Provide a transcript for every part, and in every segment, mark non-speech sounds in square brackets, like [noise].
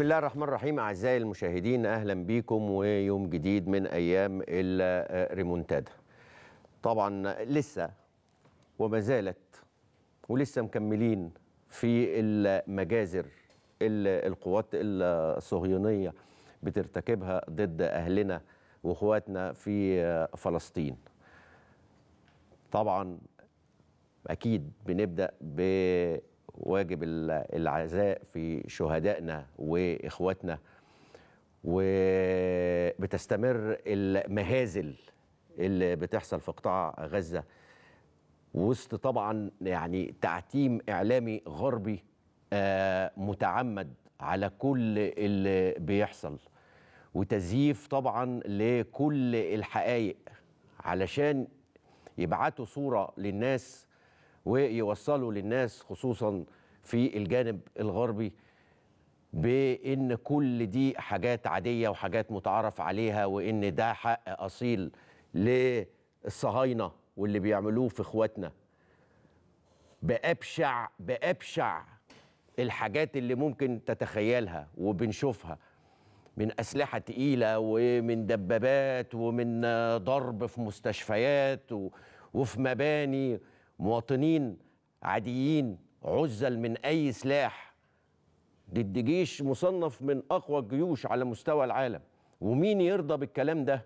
بسم الله الرحمن الرحيم أعزائي المشاهدين أهلا بيكم ويوم جديد من أيام الريمونتادا طبعا لسه وما زالت ولسه مكملين في المجازر اللي القوات الصهيونية بترتكبها ضد أهلنا وإخواتنا في فلسطين طبعا أكيد بنبدأ ب واجب العزاء في شهدائنا واخواتنا وبتستمر المهازل اللي بتحصل في قطاع غزه وسط طبعا يعني تعتيم اعلامي غربي آه، متعمد على كل اللي بيحصل وتزييف طبعا لكل الحقائق علشان يبعتوا صوره للناس ويوصلوا للناس خصوصا في الجانب الغربي بان كل دي حاجات عاديه وحاجات متعارف عليها وان ده حق اصيل للصهاينه واللي بيعملوه في اخواتنا بابشع بابشع الحاجات اللي ممكن تتخيلها وبنشوفها من اسلحه تقيله ومن دبابات ومن ضرب في مستشفيات وفي مباني مواطنين عاديين عزل من أي سلاح ضد جيش مصنف من أقوى الجيوش على مستوى العالم ومين يرضى بالكلام ده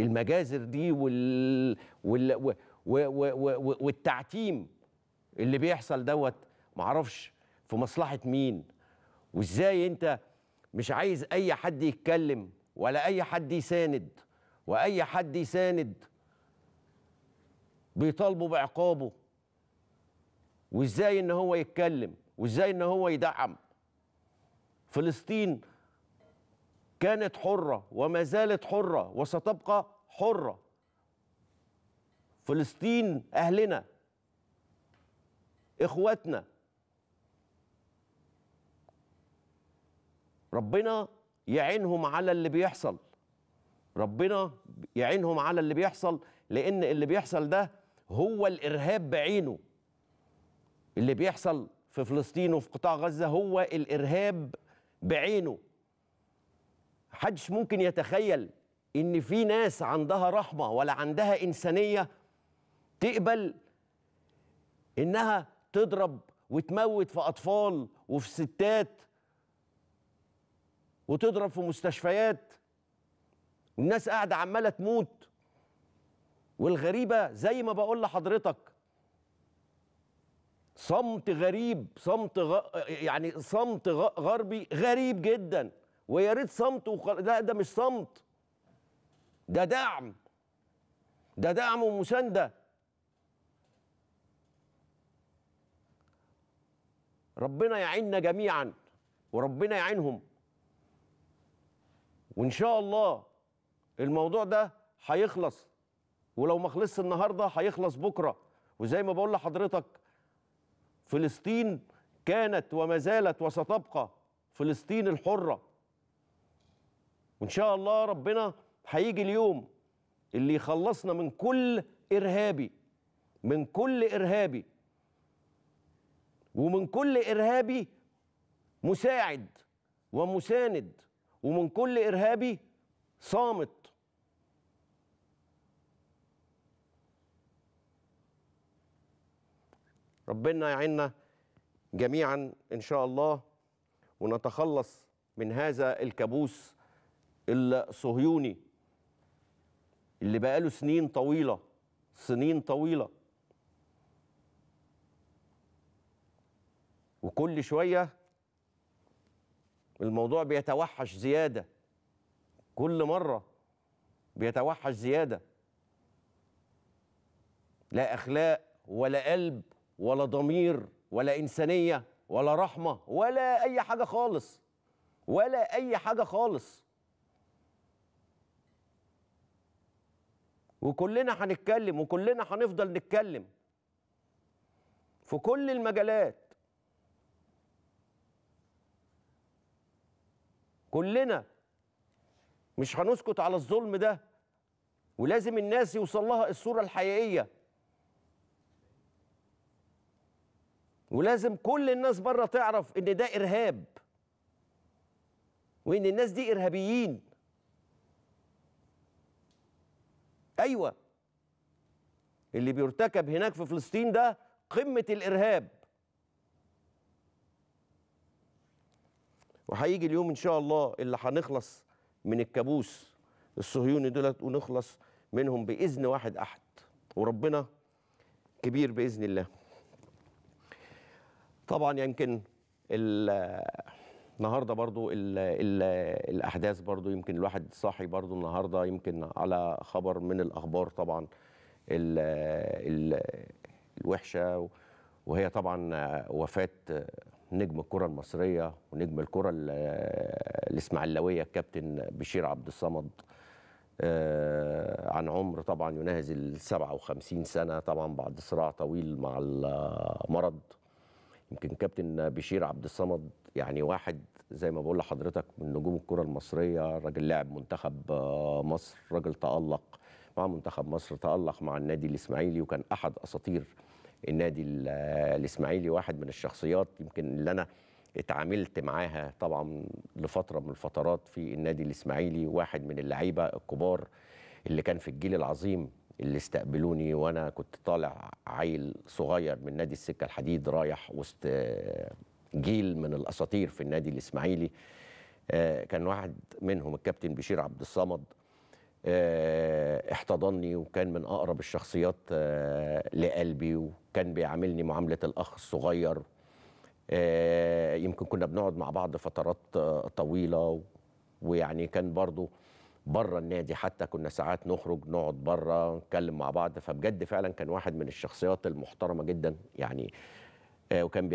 المجازر دي وال... وال... و... و... و... و... والتعتيم اللي بيحصل دوت معرفش في مصلحة مين وازاي انت مش عايز اي حد يتكلم ولا اي حد يساند واي حد يساند بيطالبوا بعقابه وازاي ان هو يتكلم وازاي ان هو يدعم فلسطين كانت حرة وما زالت حرة وستبقى حرة فلسطين أهلنا إخواتنا ربنا يعينهم على اللي بيحصل ربنا يعينهم على اللي بيحصل لأن اللي بيحصل ده هو الارهاب بعينه اللي بيحصل في فلسطين وفي قطاع غزه هو الارهاب بعينه حدش ممكن يتخيل ان في ناس عندها رحمه ولا عندها انسانيه تقبل انها تضرب وتموت في اطفال وفي ستات وتضرب في مستشفيات والناس قاعده عماله تموت والغريبة زي ما بقول لحضرتك صمت غريب صمت غ... يعني صمت غ... غربي غريب جدا ويا ريت صمت وخل... لا ده مش صمت ده دعم ده دعم ومسانده ربنا يعيننا جميعا وربنا يعينهم وان شاء الله الموضوع ده هيخلص ولو ما خلصش النهارده هيخلص بكره وزي ما بقول لحضرتك فلسطين كانت وما زالت وستبقى فلسطين الحره وان شاء الله ربنا هيجي اليوم اللي يخلصنا من كل ارهابي من كل ارهابي ومن كل ارهابي مساعد ومساند ومن كل ارهابي صامت ربنا يعيننا جميعا إن شاء الله ونتخلص من هذا الكابوس الصهيوني اللي بقاله سنين طويلة سنين طويلة وكل شوية الموضوع بيتوحش زيادة كل مرة بيتوحش زيادة لا أخلاق ولا قلب ولا ضمير ولا إنسانية ولا رحمة ولا أي حاجة خالص ولا أي حاجة خالص وكلنا هنتكلم وكلنا هنفضل نتكلم في كل المجالات كلنا مش هنسكت على الظلم ده ولازم الناس يوصل لها الصورة الحقيقية ولازم كل الناس بره تعرف ان ده ارهاب وان الناس دي ارهابيين ايوه اللي بيرتكب هناك في فلسطين ده قمه الارهاب وهيجي اليوم ان شاء الله اللي هنخلص من الكابوس الصهيوني دولت ونخلص منهم باذن واحد احد وربنا كبير باذن الله طبعا يمكن النهارده برضو الـ الـ الاحداث برضو يمكن الواحد صاحي برضو النهارده يمكن على خبر من الاخبار طبعا الـ الـ الوحشه وهي طبعا وفاه نجم الكره المصريه ونجم الكره الاسماعيلاويه الكابتن بشير عبد الصمد آه، عن عمر طبعا يناهز ال 57 سنه طبعا بعد صراع طويل مع المرض يمكن كابتن بشير عبد الصمد يعني واحد زي ما بقول لحضرتك من نجوم الكره المصريه راجل لاعب منتخب آه، مصر راجل تالق مع منتخب مصر تالق مع النادي الاسماعيلي وكان احد اساطير النادي الاسماعيلي واحد من الشخصيات يمكن اللي انا اتعاملت معاها طبعا لفتره من الفترات في النادي الاسماعيلي واحد من اللعيبه الكبار اللي كان في الجيل العظيم اللي استقبلوني وانا كنت طالع عيل صغير من نادي السكه الحديد رايح وسط آه، جيل من الاساطير في النادي الاسماعيلي آه، كان واحد منهم الكابتن بشير عبد الصمد آه، احتضني وكان من اقرب الشخصيات لقلبي وكان بيعاملني معامله الاخ الصغير يمكن كنا بنقعد مع بعض فترات طويله ويعني كان برضه بره النادي حتى كنا ساعات نخرج نقعد بره نتكلم مع بعض فبجد فعلا كان واحد من الشخصيات المحترمه جدا يعني آه، وكان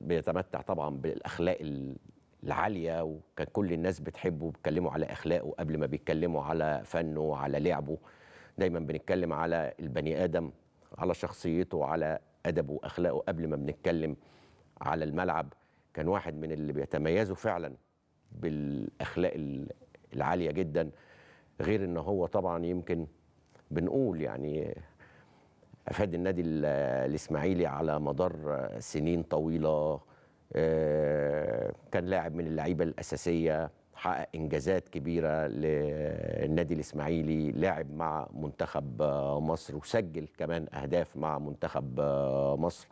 بيتمتع طبعا بالاخلاق العاليه وكان كل الناس بتحبه بيتكلموا على اخلاقه قبل ما بيتكلموا على فنه وعلى لعبه دايما بنتكلم على البني ادم على شخصيته وعلى ادبه واخلاقه قبل ما بنتكلم على الملعب كان واحد من اللي بيتميزوا فعلا بالاخلاق العاليه جدا غير ان هو طبعا يمكن بنقول يعني افاد النادي الاسماعيلي على مدار سنين طويله آه، كان لاعب من اللعيبه الاساسيه حقق انجازات كبيره للنادي الاسماعيلي لاعب مع منتخب مصر وسجل كمان اهداف مع منتخب مصر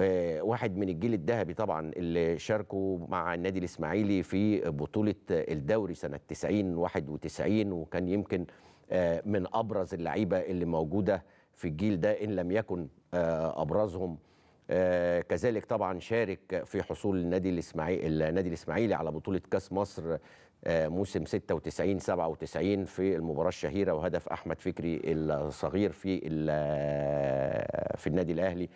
آه، واحد من الجيل الذهبي طبعا اللي شاركوا مع النادي الاسماعيلي في بطوله الدوري سنه 90 91 وكان يمكن آه، من ابرز اللعيبه اللي موجوده في الجيل ده ان لم يكن آه، ابرزهم كذلك طبعا شارك في حصول النادي الاسماعيلي النادي الاسماعيلي على بطوله كاس مصر موسم 96 97 في المباراه الشهيره وهدف احمد فكري الصغير في في النادي الاهلي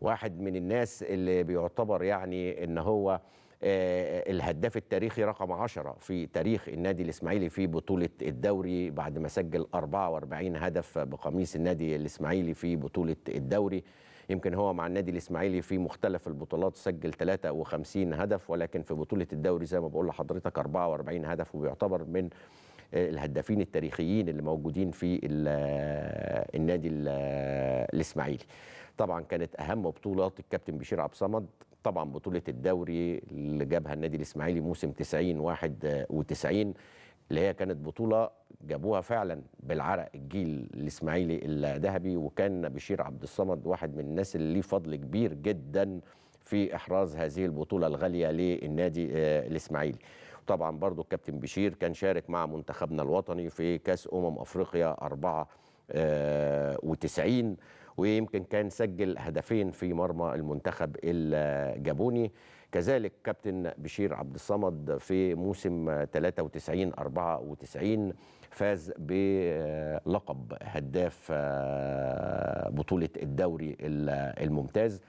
واحد من الناس اللي بيعتبر يعني ان هو آه، الهداف التاريخي رقم 10 في تاريخ النادي الإسماعيلي في بطولة الدوري بعد ما سجل 44 هدف بقميص النادي الإسماعيلي في بطولة الدوري يمكن هو مع النادي الإسماعيلي في مختلف البطولات سجل 53 هدف ولكن في بطولة الدوري زي ما بقول لحضرتك 44 هدف وبيعتبر من آه، الهدافين التاريخيين اللي موجودين في آه، النادي الإسماعيلي طبعا كانت اهم بطولات الكابتن بشير عبد الصمد طبعا بطوله الدوري اللي جابها النادي الاسماعيلي موسم 90 91 آه، اللي هي كانت بطوله جابوها فعلا بالعرق الجيل الاسماعيلي الذهبي وكان بشير عبد الصمد واحد من الناس اللي ليه فضل كبير جدا في احراز هذه البطوله الغاليه للنادي آه، الاسماعيلي طبعا برضو الكابتن بشير كان شارك مع منتخبنا الوطني في كاس امم افريقيا 94 ويمكن كان سجل هدفين في مرمى المنتخب الجابوني كذلك كابتن بشير عبد الصمد في موسم 93 94 فاز بلقب هداف آه، بطولة الدوري الممتاز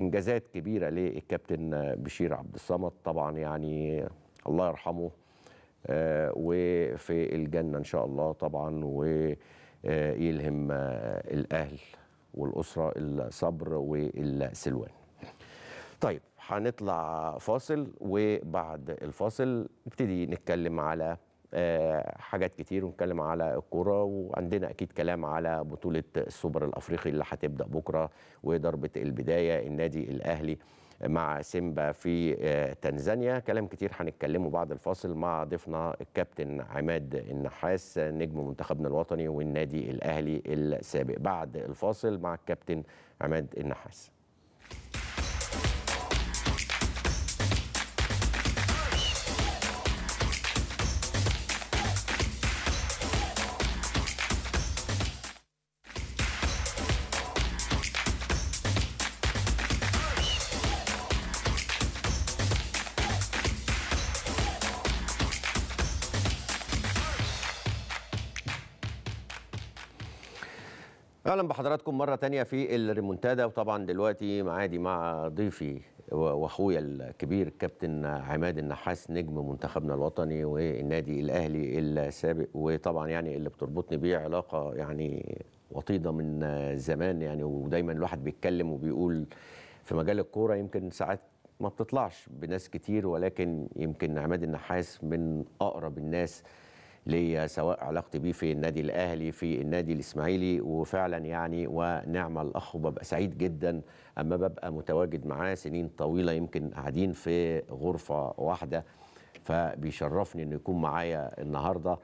انجازات كبيره للكابتن بشير عبد الصمد طبعا يعني الله يرحمه آه، وفي الجنه ان شاء الله طبعا ويلهم آه، الاهل والاسره الصبر والسلوان طيب هنطلع فاصل وبعد الفاصل نبتدي نتكلم على آه، حاجات كتير ونتكلم على الكرة وعندنا أكيد كلام على بطولة السوبر الأفريقي اللي هتبدأ بكرة وضربة البداية النادي الأهلي مع سيمبا في آه، تنزانيا كلام كتير هنتكلمه بعد الفاصل مع ضيفنا الكابتن عماد النحاس نجم منتخبنا الوطني والنادي الاهلي السابق بعد الفاصل مع الكابتن عماد النحاس اهلا بحضراتكم مره تانية في الريمونتادا وطبعا دلوقتي معادي مع ضيفي واخويا الكبير الكابتن عماد النحاس نجم منتخبنا الوطني والنادي الاهلي السابق وطبعا يعني اللي بتربطني بيه علاقه يعني وطيده من زمان يعني ودايما الواحد بيتكلم وبيقول في مجال الكوره يمكن ساعات ما بتطلعش بناس كتير ولكن يمكن عماد النحاس من اقرب الناس ليا سواء علاقتي بيه في النادي الاهلي في النادي الاسماعيلي وفعلا يعني ونعم الاخ وببقى سعيد جدا اما ببقى متواجد معاه سنين طويله يمكن قاعدين في غرفه واحده فبيشرفني انه يكون معايا النهارده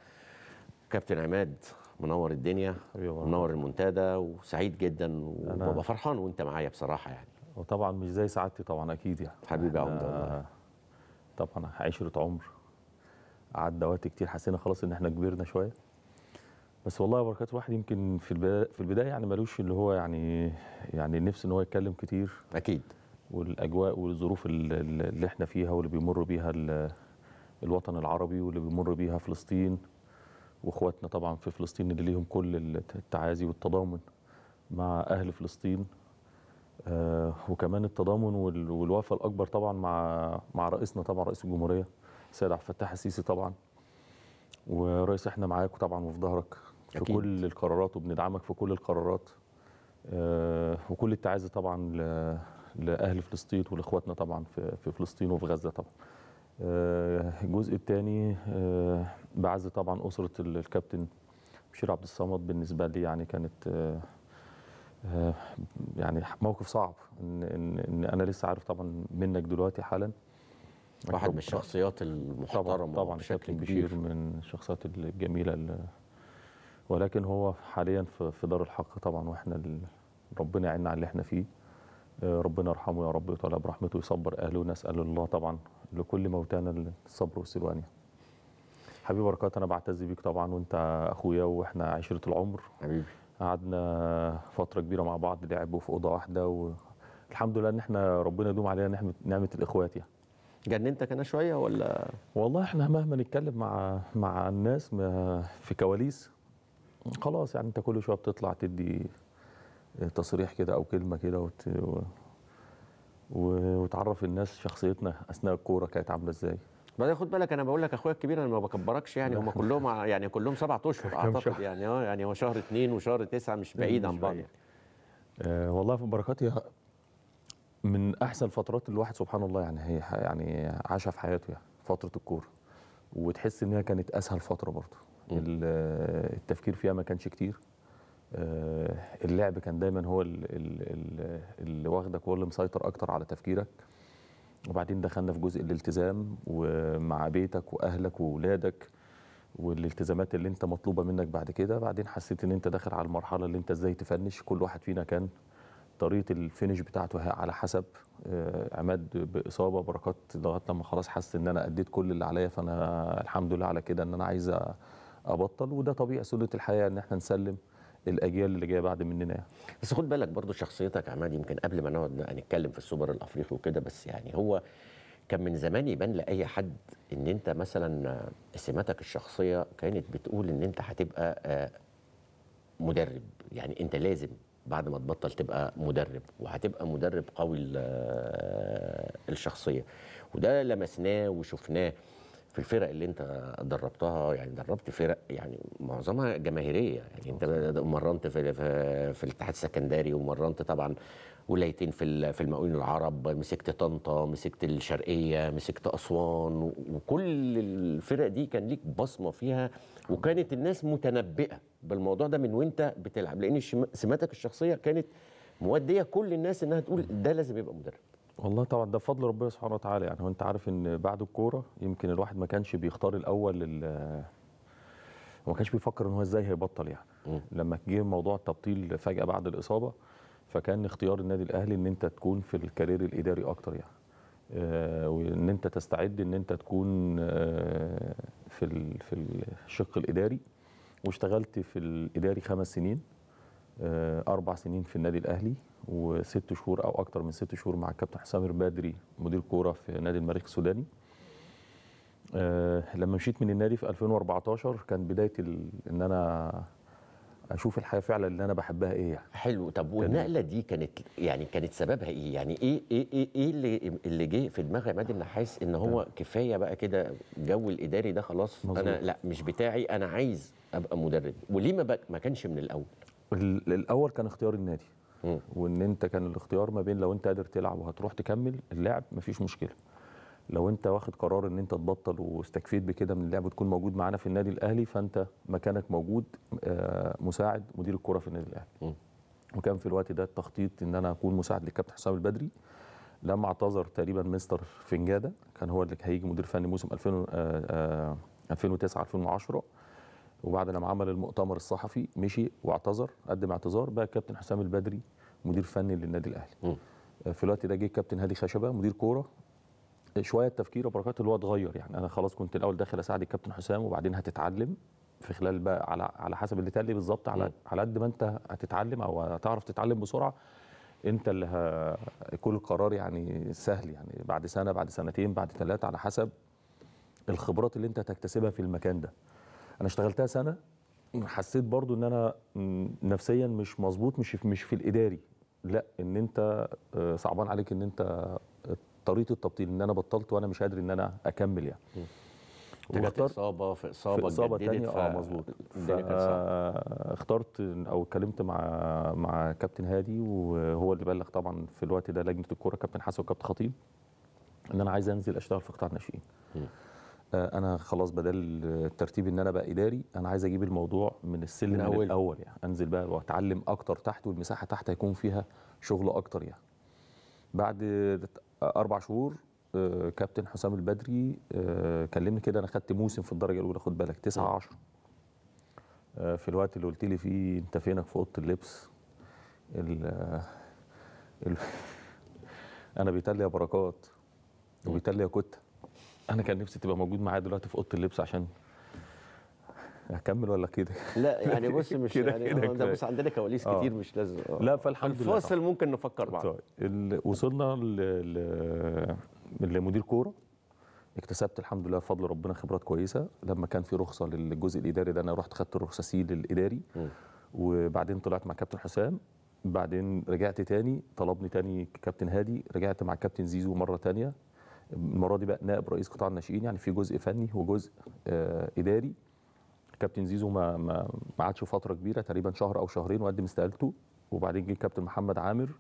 كابتن عماد منور الدنيا منور المنتدى وسعيد جدا وببقى فرحان وانت معايا بصراحه يعني وطبعا مش زي سعادتي طبعا اكيد يعني حبيبي يا عمده آه، طبعا عشره عمر عدى وقت كتير حسينا خلاص ان احنا كبرنا شويه بس والله بركات الواحد يمكن في في البدايه يعني ملوش اللي هو يعني يعني نفسه ان هو يتكلم كتير اكيد والاجواء والظروف اللي احنا فيها واللي بيمر بيها الوطن العربي واللي بيمر بيها فلسطين واخواتنا طبعا في فلسطين اللي ليهم كل التعازي والتضامن مع اهل فلسطين آه وكمان التضامن والوفاء الاكبر طبعا مع مع رئيسنا طبعا رئيس الجمهوريه السيد عبد الفتاح السيسي طبعا ورئيس احنا معاك وطبعا وفي ظهرك في أكيد. كل القرارات وبندعمك في كل القرارات آه وكل التعازي طبعا لاهل فلسطين ولاخواتنا طبعا في, في فلسطين وفي غزه طبعا آه الجزء الثاني آه بعزي طبعا اسره الكابتن بشير عبد الصمد بالنسبه لي يعني كانت آه، آه، يعني موقف صعب ان ان, إن انا لسه عارف طبعا منك دلوقتي حالا واحد من الشخصيات المحترمه طبعا بشكل كبير من الشخصيات الجميله ولكن هو حاليا في دار الحق طبعا واحنا ربنا يعيننا على اللي احنا فيه آه، ربنا يرحمه يا رب ويطلع برحمته ويصبر اهله ونسال الله طبعا لكل موتانا الصبر والسلوان حبيبي بركات انا بعتز بيك طبعا وانت اخويا واحنا عشره العمر حبيبي قعدنا فتره كبيره مع بعض لعب في اوضه واحده والحمد لله ان احنا ربنا يدوم علينا نعمه الاخوات يعني جننتك انا شويه ولا والله احنا مهما نتكلم مع مع الناس في كواليس خلاص يعني انت كل شويه بتطلع تدي تصريح كده او كلمه كده وت... وتعرف الناس شخصيتنا اثناء الكوره كانت عامله ازاي بعدين خد بالك انا بقول لك اخويا الكبير انا ما بكبركش يعني هم كلهم يعني كلهم سبعة اشهر اعتقد يعني اه يعني هو شهر اثنين وشهر تسعه مش بعيد عن بعض آه والله في بركات من احسن الفترات اللي الواحد سبحان الله يعني هي يعني عاشها في حياته يعني فتره الكوره وتحس ان هي كانت اسهل فتره برضه التفكير فيها ما كانش كتير آه، اللعب كان دايما هو اللي واخدك هو اللي مسيطر اكتر على تفكيرك وبعدين دخلنا في جزء الالتزام ومع بيتك واهلك واولادك والالتزامات اللي انت مطلوبه منك بعد كده بعدين حسيت ان انت داخل على المرحله اللي انت ازاي تفنش كل واحد فينا كان طريقه الفينش بتاعته على حسب آه، عماد باصابه بركات لغايه لما خلاص حس ان انا اديت كل اللي عليا فانا الحمد لله على كده ان انا عايز ابطل وده طبيعي سنه الحياه ان احنا نسلم الاجيال اللي جايه بعد مننا يعني. بس خد بالك برضو شخصيتك عماد يمكن قبل ما نقعد نتكلم في السوبر الافريقي وكده بس يعني هو كان من زمان يبان لاي حد ان انت مثلا سماتك الشخصيه كانت بتقول ان انت هتبقى آه، مدرب يعني انت لازم بعد ما تبطل تبقى مدرب وهتبقى مدرب قوي آه، الشخصيه وده لمسناه وشفناه في الفرق اللي انت دربتها يعني دربت فرق يعني معظمها جماهيريه يعني انت مرنت في في الاتحاد السكندري ومرنت طبعا ولايتين في في المقاولين العرب مسكت طنطا مسكت الشرقيه مسكت اسوان وكل الفرق دي كان ليك بصمه فيها وكانت الناس متنبئه بالموضوع ده من وانت بتلعب لان سماتك الشخصيه كانت موديه كل الناس انها تقول ده لازم يبقى مدرب والله طبعا ده بفضل ربنا سبحانه وتعالى يعني وانت عارف ان بعد الكوره يمكن الواحد ما كانش بيختار الاول وما كانش بيفكر ان هو ازاي هيبطل يعني م. لما جه موضوع التبطيل فجاه بعد الاصابه فكان اختيار النادي الاهلي ان انت تكون في الكارير الاداري اكتر يعني آه، وان انت تستعد ان انت تكون آه، في في الشق الاداري واشتغلت في الاداري خمس سنين آه، اربع سنين في النادي الاهلي وست شهور او اكتر من ست شهور مع الكابتن حسام البدري مدير كوره في نادي المريخ السوداني لما مشيت من النادي في 2014 كان بدايه ان انا اشوف الحياه فعلا اللي انا بحبها ايه يعني حلو طب والنقله دي كانت يعني كانت سببها ايه يعني ايه ايه ايه, إيه اللي اللي جه في دماغ عماد النحاس ان هو ده. كفايه بقى كده جو الاداري ده خلاص مظبوط. انا لا مش بتاعي انا عايز ابقى مدرب وليه ما, ما كانش من الاول الاول كان اختيار النادي مم. وان انت كان الاختيار ما بين لو انت قادر تلعب وهتروح تكمل اللعب مفيش مشكله لو انت واخد قرار ان انت تبطل واستكفيت بكده من اللعب وتكون موجود معانا في النادي الاهلي فانت مكانك موجود آه، مساعد مدير الكره في النادي الاهلي وكان في الوقت ده التخطيط ان انا اكون مساعد للكابتن حسام البدري لما اعتذر تقريبا مستر فنجاده كان هو اللي هيجي مدير فني موسم 2000 2009 2010 وبعد لما عمل المؤتمر الصحفي مشي واعتذر قدم اعتذار بقى الكابتن حسام البدري مدير فني للنادي الاهلي آه، في الوقت ده جه الكابتن هادي خشبه مدير كوره شويه تفكير وبركات اللي هو اتغير يعني انا خلاص كنت الاول داخل اساعد الكابتن حسام وبعدين هتتعلم في خلال بقى على على حسب اللي تقلي لي بالظبط على على قد ما انت هتتعلم او هتعرف تتعلم بسرعه انت اللي ه... كل قرار يعني سهل يعني بعد سنه بعد سنتين بعد ثلاثه على حسب الخبرات اللي انت هتكتسبها في المكان ده انا اشتغلتها سنه حسيت برضو ان انا نفسيا مش مظبوط مش في مش في الاداري لا ان انت آه، صعبان عليك ان انت طريقه التبطيل ان انا بطلت وانا مش قادر ان انا اكمل يعني في اصابه في اصابه في اصابه ثانيه ف... اه مظبوط اخترت او اتكلمت مع مع كابتن هادي وهو اللي بلغ طبعا في الوقت ده لجنه الكوره كابتن حسن وكابتن خطيب ان انا عايز انزل اشتغل في قطاع الناشئين آه، انا خلاص بدل الترتيب ان انا بقى اداري انا عايز اجيب الموضوع من السلم من الأول. الاول يعني انزل بقى واتعلم اكتر تحت والمساحه تحت هيكون فيها شغل اكتر يعني بعد اربع شهور آه، كابتن حسام البدري آه، كلمني كده انا خدت موسم في الدرجه الاولى خد بالك 9 10 آه، في الوقت اللي قلت لي فيه انت فينك في اوضه اللبس ال ال [laughs] انا بيتقال يا بركات وبيتقال يا كتة انا كان نفسي تبقى موجود معايا دلوقتي في اوضه اللبس عشان اكمل ولا كده؟ لا يعني [laughs] بص مش كده يعني كده آه، ده بص عندنا كواليس آه. كتير مش لازم آه. لا فالحمد لله الفاصل ممكن نفكر بعض طيب وصلنا ل... لمدير كوره اكتسبت الحمد لله بفضل ربنا خبرات كويسه لما كان في رخصه للجزء الاداري ده انا رحت خدت الرخصه سي للاداري وبعدين طلعت مع كابتن حسام بعدين رجعت تاني طلبني تاني كابتن هادي رجعت مع كابتن زيزو مره تانية المره دي بقى نائب رئيس قطاع الناشئين يعني في جزء فني وجزء آه، اداري كابتن زيزو ما ما قعدش فتره كبيره تقريبا شهر او شهرين وقدم استقالته وبعدين جه الكابتن محمد عامر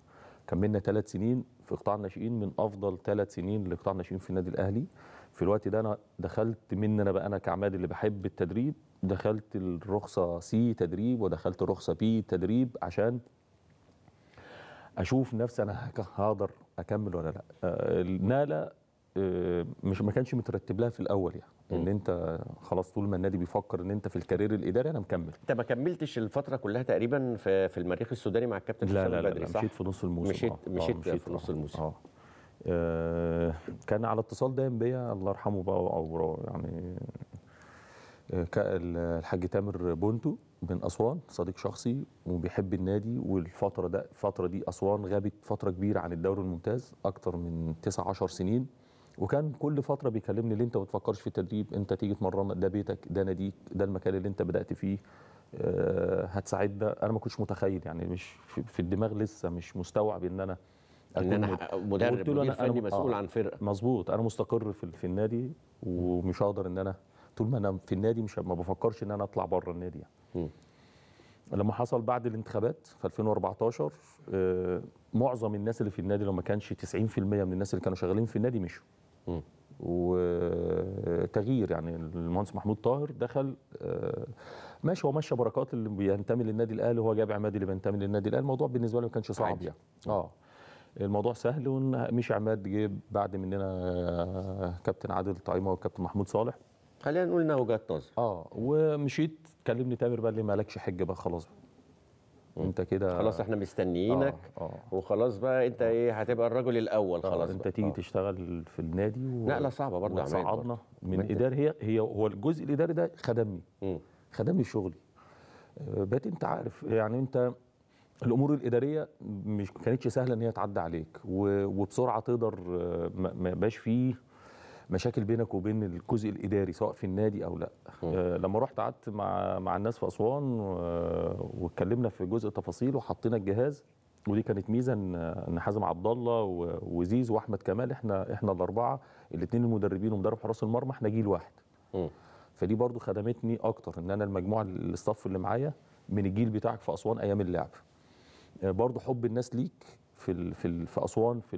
كملنا ثلاث سنين في قطاع الناشئين من افضل ثلاث سنين لقطاع الناشئين في النادي الاهلي في الوقت ده انا دخلت من انا بقى انا كعماد اللي بحب التدريب دخلت الرخصه سي تدريب ودخلت الرخصه بي تدريب عشان اشوف نفسي انا هقدر اكمل ولا لا آه، الناله آه، مش ما كانش مترتب لها في الاول يعني ان انت خلاص طول ما النادي بيفكر ان انت في الكارير الاداري انا مكمل انت ما كملتش الفتره كلها تقريبا في, في المريخ السوداني مع الكابتن لا لا, لا, صح؟ مشيت في نص الموسم مشيت, آه. آه، مشيت, آه. في نص آه، الموسم آه. آه. كان على اتصال دايم بيا الله يرحمه بقى او يعني آه، الحاج تامر بونتو من اسوان صديق شخصي وبيحب النادي والفتره ده الفتره دي اسوان غابت فتره كبيره عن الدوري الممتاز اكتر من 9 10 سنين وكان كل فتره بيكلمني ليه انت ما بتفكرش في التدريب انت تيجي تمرن ده بيتك ده ناديك ده المكان اللي انت بدات فيه آه، هتساعدنا انا ما كنتش متخيل يعني مش في الدماغ لسه مش مستوعب ان انا ان انا مدرب قلت له انا, أنا مسؤول آه، عن فرقه مظبوط انا مستقر في, في النادي ومش هقدر ان انا طول ما انا في النادي مش ما بفكرش ان انا اطلع بره النادي يعني. لما حصل بعد الانتخابات في 2014 آه، معظم الناس اللي في النادي لو ما كانش 90% من الناس اللي كانوا شغالين في النادي مشوا وتغيير يعني المهندس محمود طاهر دخل آه، ماشي هو مشى بركات اللي بينتمي للنادي الاهلي هو جاب عماد اللي بينتمي للنادي الاهلي الموضوع بالنسبه له ما كانش صعب يعني اه الموضوع سهل ومشي عماد جه بعد مننا آه، كابتن عادل طعيمه والكابتن محمود صالح خلينا نقول انها وجهه نظر اه ومشيت كلمني تامر بقى لي مالكش حج بقى خلاص بقى انت كده خلاص احنا مستنيينك آه آه وخلاص بقى انت ايه هتبقى الرجل الاول آه، خلاص آه انت تيجي آه. تشتغل في النادي و... نقله صعبه برضه صعبنا من اداره هي هي هو الجزء الاداري ده خدمني خدمني شغلي آه، بقيت انت عارف يعني انت الامور الاداريه مش كانتش سهله ان هي تعدي عليك وبسرعه تقدر آه، ما بقاش فيه مشاكل بينك وبين الجزء الاداري سواء في النادي او لا آه لما رحت قعدت مع مع الناس في اسوان واتكلمنا في جزء تفاصيل وحطينا الجهاز ودي كانت ميزه ان حازم عبد الله وزيز واحمد كمال احنا احنا الاربعه الاثنين المدربين ومدرب حراس المرمى احنا جيل واحد م. فدي برضو خدمتني اكتر ان انا المجموعه الصف اللي معايا من الجيل بتاعك في اسوان ايام اللعب آه، برضو حب الناس ليك في في في اسوان في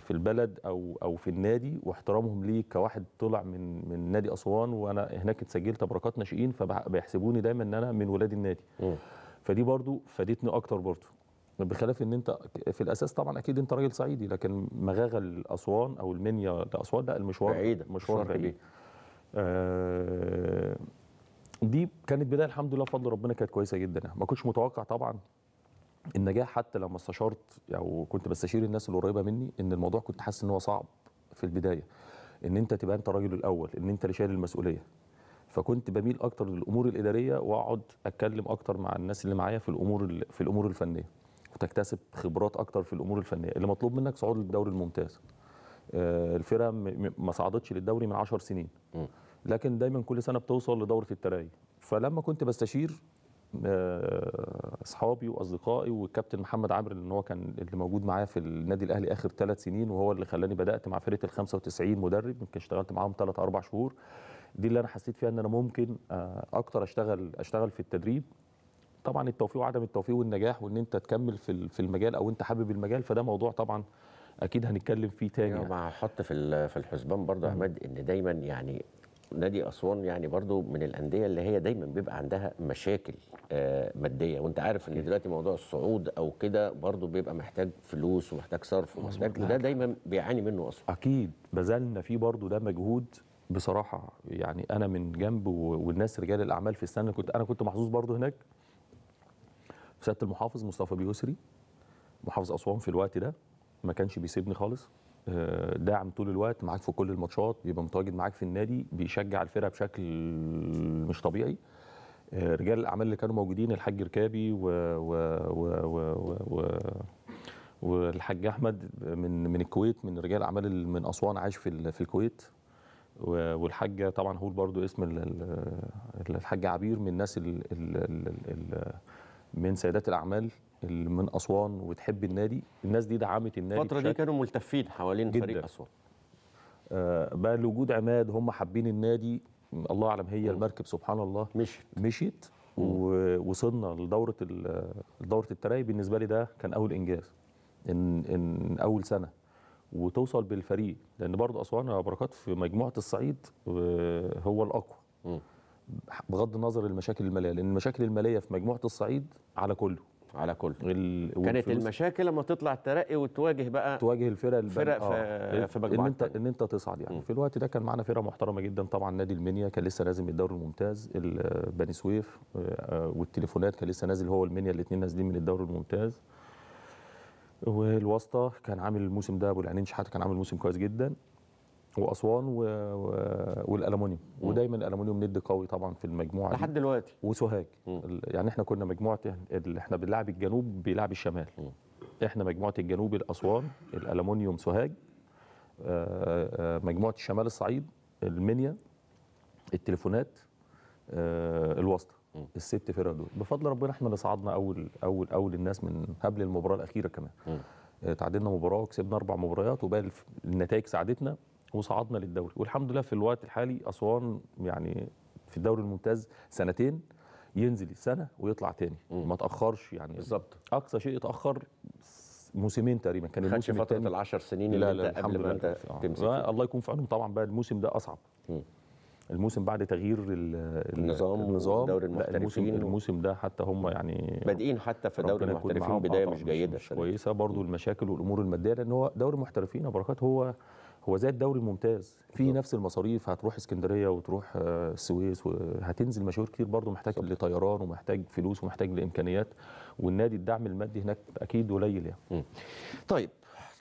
في البلد او او في النادي واحترامهم لي كواحد طلع من من نادي اسوان وانا هناك اتسجلت بركات ناشئين فبيحسبوني دايما ان انا من ولاد النادي م. فدي برضو فادتني اكتر برضو بخلاف ان انت في الاساس طبعا اكيد انت راجل صعيدي لكن مغاغه الاسوان او المنيا لاسوان لا المشوار بعيد مشوار بعيد, بعيد. آه دي كانت بدايه الحمد لله بفضل ربنا كانت كويسه جدا ما كنتش متوقع طبعا النجاح حتى لما استشرت او يعني كنت بستشير الناس اللي قريبه مني ان الموضوع كنت حاسس ان هو صعب في البدايه ان انت تبقى انت الراجل الاول ان انت اللي شايل المسؤوليه فكنت بميل اكتر للامور الاداريه واقعد اتكلم اكتر مع الناس اللي معايا في الامور في الامور الفنيه وتكتسب خبرات اكتر في الامور الفنيه اللي مطلوب منك صعود للدوري الممتاز آه، الفرقه ما صعدتش للدوري من 10 سنين لكن دايما كل سنه بتوصل لدوره التراي فلما كنت بستشير آه، اصحابي واصدقائي والكابتن محمد عامر اللي هو كان اللي موجود معايا في النادي الاهلي اخر ثلاث سنين وهو اللي خلاني بدات مع فرقه ال 95 مدرب يمكن اشتغلت معاهم ثلاث اربع شهور دي اللي انا حسيت فيها ان انا ممكن آه، اكتر اشتغل اشتغل في التدريب طبعا التوفيق وعدم التوفيق والنجاح وان انت تكمل في في المجال او انت حابب المجال فده موضوع طبعا اكيد هنتكلم فيه تاني يعني. مع حط في في الحسبان برضه عماد ان دايما يعني نادي اسوان يعني برضو من الانديه اللي هي دايما بيبقى عندها مشاكل آه، ماديه وانت عارف ان دلوقتي موضوع الصعود او كده برضو بيبقى محتاج فلوس ومحتاج صرف ومحتاج ده دايما بيعاني منه اسوان اكيد بذلنا فيه برضو ده مجهود بصراحه يعني انا من جنب والناس رجال الاعمال في السنه كنت انا كنت محظوظ برضو هناك سياده المحافظ مصطفى بيوسري محافظ اسوان في الوقت ده ما كانش بيسيبني خالص آه، داعم طول الوقت معاك في كل الماتشات بيبقى متواجد معاك في النادي بيشجع الفرقه بشكل مش طبيعي آه، رجال الاعمال اللي كانوا موجودين الحاج ركابي و, و, و, و, و, و والحاج احمد من من الكويت من رجال اعمال من اسوان عايش في في الكويت والحاج طبعا هو برضو اسم الحاج عبير من الناس من سيدات الاعمال اللي من اسوان وتحب النادي الناس دي دعمت النادي الفتره دي كانوا ملتفين حوالين جداً. فريق اسوان آه بقى لوجود عماد هم حابين النادي الله اعلم هي المركب سبحان الله مشيت مشيت ووصلنا لدوره دوره التراي بالنسبه لي ده كان اول انجاز ان ان اول سنه وتوصل بالفريق لان برضه اسوان يا بركات في مجموعه الصعيد آه، هو الاقوى م. بغض النظر المشاكل الماليه لان المشاكل الماليه في مجموعه الصعيد على كله على كل ال... كانت المشاكل لما تطلع الترقي وتواجه بقى تواجه الفرق الفرق في آه. في ان انت ان انت تصعد يعني م. في الوقت ده كان معانا فرقه محترمه جدا طبعا نادي المنيا كان لسه نازل من الدوري الممتاز بني سويف آه، آه، والتليفونات كان لسه نازل هو المنيا الاثنين نازلين من الدوري الممتاز والواسطه كان عامل الموسم ده ابو العينين شحاته كان عامل موسم كويس جدا واسوان و... والالومنيوم ودايما الالومنيوم ند قوي طبعا في المجموعه لحد دلوقتي وسوهاج ال... يعني احنا كنا مجموعه اللي احنا بنلعب الجنوب بيلعب الشمال م. احنا مجموعه الجنوب الاسوان الالومنيوم سوهاج آه، آه، مجموعه الشمال الصعيد المنيا التليفونات آه، الواسطه الست فرق دول بفضل ربنا احنا اللي صعدنا اول اول اول الناس من قبل المباراه الاخيره كمان تعادلنا مباراه وكسبنا اربع مباريات وباقي النتائج ساعدتنا وصعدنا للدوري والحمد لله في الوقت الحالي اسوان يعني في الدوري الممتاز سنتين ينزل السنه ويطلع تاني ما تاخرش يعني بالظبط اقصى شيء اتاخر موسمين تقريبا كان الموسم فتره 10 سنين اللي لا انت قبل ما انت آه. تمسك آه، الله يكون في عونهم طبعا بقى الموسم ده اصعب مم. الموسم بعد تغيير النظام النظام دوري المحترفين الموسم, الموسم ده حتى هم يعني بادئين حتى في دوري المحترفين بدايه آه، مش جيده مش كويسه برضو المشاكل والامور الماديه لان هو دوري المحترفين بركات هو هو زي الدوري الممتاز في نفس المصاريف هتروح اسكندريه وتروح آه، السويس وهتنزل مشاوير كتير برضه محتاج صح. لطيران ومحتاج فلوس ومحتاج لامكانيات والنادي الدعم المادي هناك اكيد قليل يعني طيب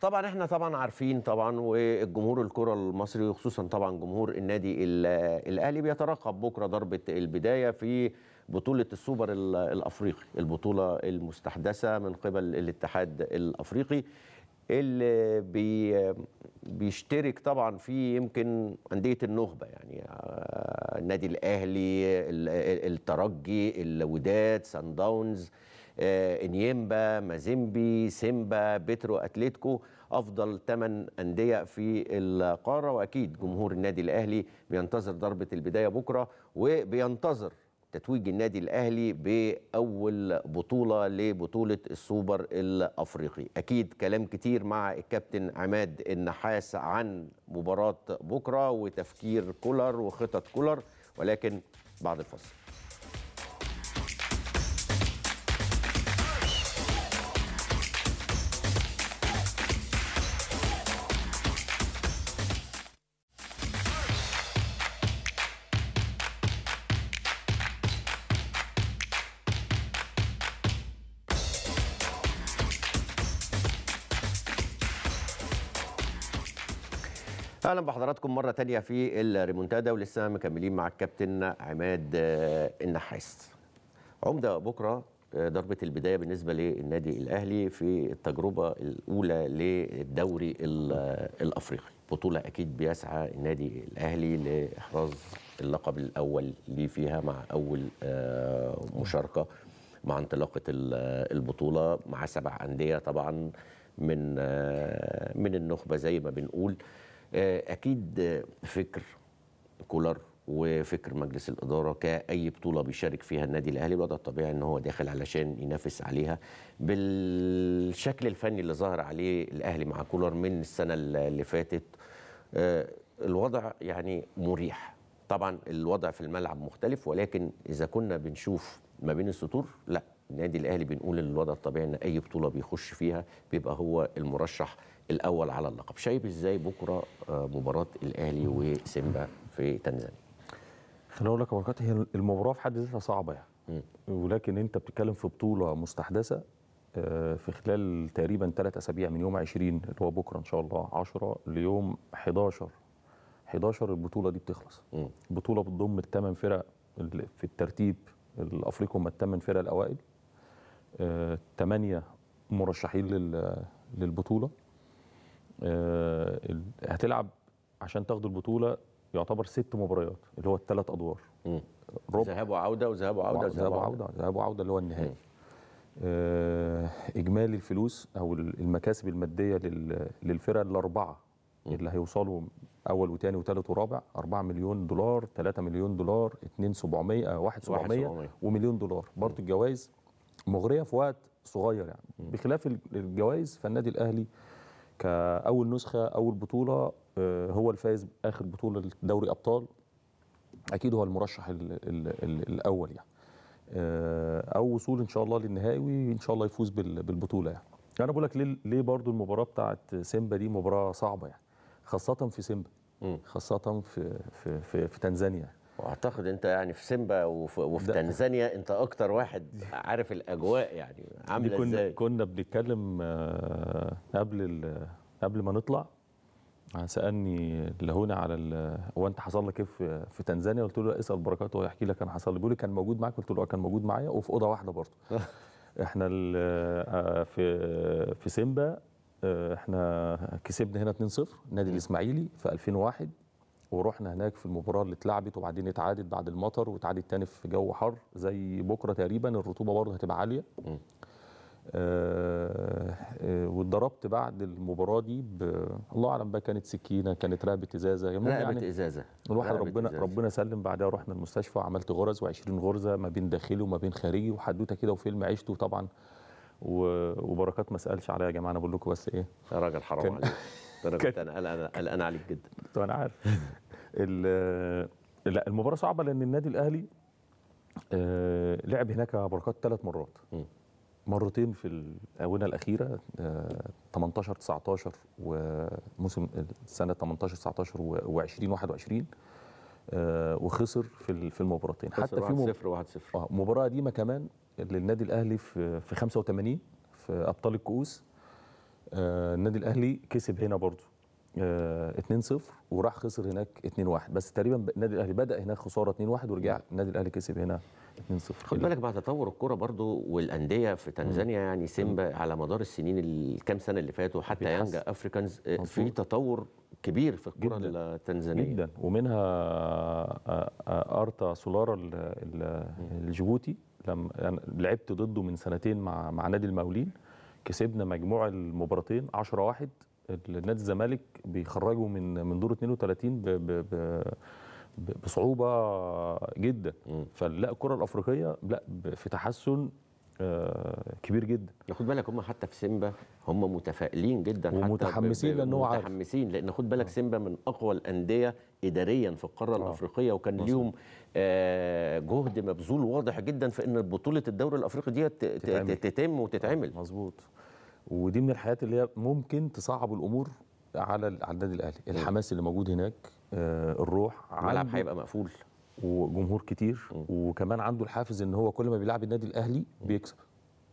طبعا احنا طبعا عارفين طبعا والجمهور الكره المصري وخصوصا طبعا جمهور النادي الاهلي بيترقب بكره ضربه البدايه في بطوله السوبر الافريقي البطوله المستحدثه من قبل الاتحاد الافريقي اللي بي بيشترك طبعا في يمكن انديه النخبه يعني آه، النادي الاهلي الترجي الوداد سان داونز آه، انيمبا مازيمبي سيمبا بترو اتلتيكو افضل 8 انديه في القاره واكيد جمهور النادي الاهلي بينتظر ضربه البدايه بكره وبينتظر تتويج النادي الاهلي باول بطوله لبطوله السوبر الافريقي اكيد كلام كتير مع الكابتن عماد النحاس عن مباراه بكره وتفكير كولر وخطط كولر ولكن بعد الفاصل اهلا بحضراتكم مره تانية في الريمونتادا ولسه مكملين مع الكابتن عماد آه، النحاس عمده بكره آه، ضربه البدايه بالنسبه للنادي الاهلي في التجربه الاولى للدوري آه، الافريقي بطوله اكيد بيسعى النادي الاهلي لاحراز اللقب الاول ليه فيها مع اول مشاركه مع انطلاقه البطوله مع سبع انديه طبعا من من النخبه زي ما بنقول آه، اكيد فكر كولر وفكر مجلس الاداره كاي بطوله بيشارك فيها النادي الاهلي الوضع الطبيعي ان هو داخل علشان ينافس عليها بالشكل الفني اللي ظهر عليه الاهلي مع كولر من السنه اللي فاتت آه، الوضع يعني مريح طبعا الوضع في الملعب مختلف ولكن اذا كنا بنشوف ما بين السطور لا النادي الاهلي بنقول الوضع الطبيعي ان اي بطوله بيخش فيها بيبقى هو المرشح الاول على اللقب شايف ازاي بكره آه، مباراه الاهلي وسيمبا في تنزانيا خليني اقول لك بركات هي المباراه في حد ذاتها صعبه يعني ولكن انت بتتكلم في بطوله مستحدثه آه، في خلال تقريبا ثلاث اسابيع من يوم 20 اللي هو بكره ان شاء الله 10 ليوم 11 11 البطوله دي بتخلص البطوله بتضم الثمان فرق في الترتيب الافريقي هم الثمان فرق الاوائل ثمانيه آه، مرشحين للبطوله آه، هتلعب عشان تاخد البطوله يعتبر ست مباريات اللي هو الثلاث ادوار ذهاب وعوده وذهاب وعوده وذهاب وعوده ذهاب وعوده اللي هو النهائي آه اجمالي الفلوس او المكاسب الماديه للفرق الاربعه اللي هيوصلوا اول وثاني وثالث ورابع 4 مليون دولار 3 مليون دولار 2 700 1 700 ومليون دولار برضه الجوائز مغريه في وقت صغير يعني بخلاف الجوائز فالنادي الاهلي كاول نسخه اول بطوله آه، هو الفائز باخر بطوله دوري ابطال اكيد هو المرشح الـ الـ الـ الاول يعني آه، او وصول ان شاء الله للنهائي وان شاء الله يفوز بالبطوله يعني انا بقول لك ليه ليه برضو المباراه بتاعت سيمبا دي مباراه صعبه يعني خاصه في سيمبا خاصه في في في, في تنزانيا واعتقد انت يعني في سيمبا وفي, وفي تنزانيا انت اكتر واحد عارف الاجواء يعني عامله كنا ازاي كنا بنتكلم آه، قبل قبل ما نطلع آه، سالني لهونا على هو انت حصل لك ايه في تنزانيا قلت له اسال بركات هو يحكي لك انا حصل لي بيقول لي كان موجود معاك قلت له آه، كان موجود معايا وفي اوضه واحده برضه [laughs] احنا في في سيمبا احنا كسبنا هنا 2-0 نادي الاسماعيلي في 2001 ورحنا هناك في المباراه اللي اتلعبت وبعدين اتعادت بعد المطر واتعادت تاني في جو حر زي بكره تقريبا الرطوبه برضه هتبقى عاليه آه آه واتضربت بعد المباراه دي الله اعلم بقى كانت سكينه كانت رقبه ازازه رقبه يعني ازازه الواحد ربنا إزازة. ربنا سلم بعدها رحنا المستشفى وعملت غرز و20 غرزه ما بين داخلي وما بين خارجي وحدوته كده وفيلم عشته طبعا وبركات ما سالش عليا يا جماعه انا بقول لكم بس ايه يا راجل حرام عليك [laughs] طيب، درجة انا انا قلقان عليك جدا طب انا عارف [laughs] لا المباراه صعبه لان النادي الاهلي آه لعب هناك بركات ثلاث مرات مرتين في الاونه الاخيره آه 18 19 وموسم السنه 18 19 و20 21 آه وخسر في في المباراتين حتى في مباراه 0 1-0 اه مباراه قديمه كمان للنادي الاهلي في 85 في ابطال الكؤوس آه، النادي الاهلي كسب هنا برضو 2-0 آه، وراح خسر هناك 2-1 بس تقريبا النادي الاهلي بدا هناك خساره 2-1 ورجع النادي الاهلي كسب هنا 2-0 خد بالك مع تطور الكوره برضو والانديه في تنزانيا يعني سيمبا على مدار السنين الكام سنه اللي فاتوا حتى يانجا افريكانز آه، في تطور كبير في الكره التنزانيه جدا ومنها ارتا سولارا الجيبوتي لما يعني لعبت ضده من سنتين مع مع نادي المقاولين كسبنا مجموع المباراتين 10 1 نادي الزمالك بيخرجوا من من دور 32 ب ب ب بصعوبه جدا فلا الكره الافريقيه لا في تحسن آه، كبير جدا خد بالك هم حتى في سيمبا هم متفائلين جدا ومتحمسين لان هو متحمسين لان خد بالك آه. سيمبا من اقوى الانديه اداريا في القاره آه. الافريقيه وكان ليهم جهد مبذول واضح جدا في ان بطوله الدوري الافريقي دي تتم وتتعمل مظبوط ودي من الحاجات اللي هي ممكن تصعب الامور على على النادي الاهلي الحماس اللي موجود هناك الروح الملعب هيبقى مقفول وجمهور كتير وكمان عنده الحافز ان هو كل ما بيلعب النادي الاهلي بيكسب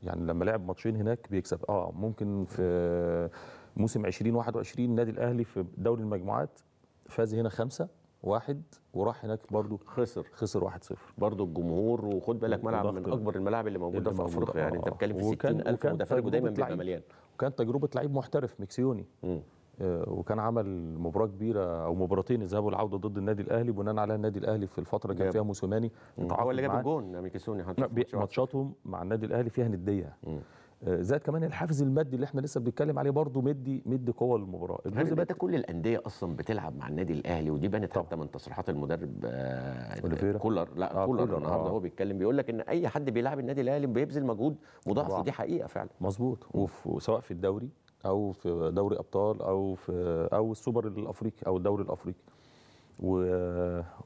يعني لما لعب ماتشين هناك بيكسب اه ممكن في موسم 2021 النادي الاهلي في دوري المجموعات فاز هنا خمسة واحد وراح هناك برضو خسر خسر واحد صفر برضو الجمهور وخد بالك ملعب من اكبر الملاعب اللي موجوده في افريقيا يعني انت آه، بتتكلم في 60000 متفرج ودايما بيبقى مليان وكان تجربه لعيب محترف مكسيوني مم. آه، وكان عمل مباراه كبيره او مباراتين الذهاب والعوده ضد النادي الاهلي بناء عليها النادي الاهلي في الفتره كان فيها موسيماني هو اللي جاب الجون ميكيسوني ماتشاتهم مع النادي الاهلي فيها نديه آه، زائد كمان الحافز المادي اللي احنا لسه بنتكلم عليه برضه مدي مدي قوه للمباراه يعني الجزء ده كل الانديه اصلا بتلعب مع النادي الاهلي ودي بانت حتى من تصريحات المدرب آه كولر لا آه كولر النهارده آه. هو بيتكلم بيقول لك ان اي حد بيلعب النادي الاهلي بيبذل مجهود مضاعف ودي حقيقه فعلا مظبوط وسواء في الدوري او في دوري ابطال او في او السوبر الافريقي او الدوري الافريقي و...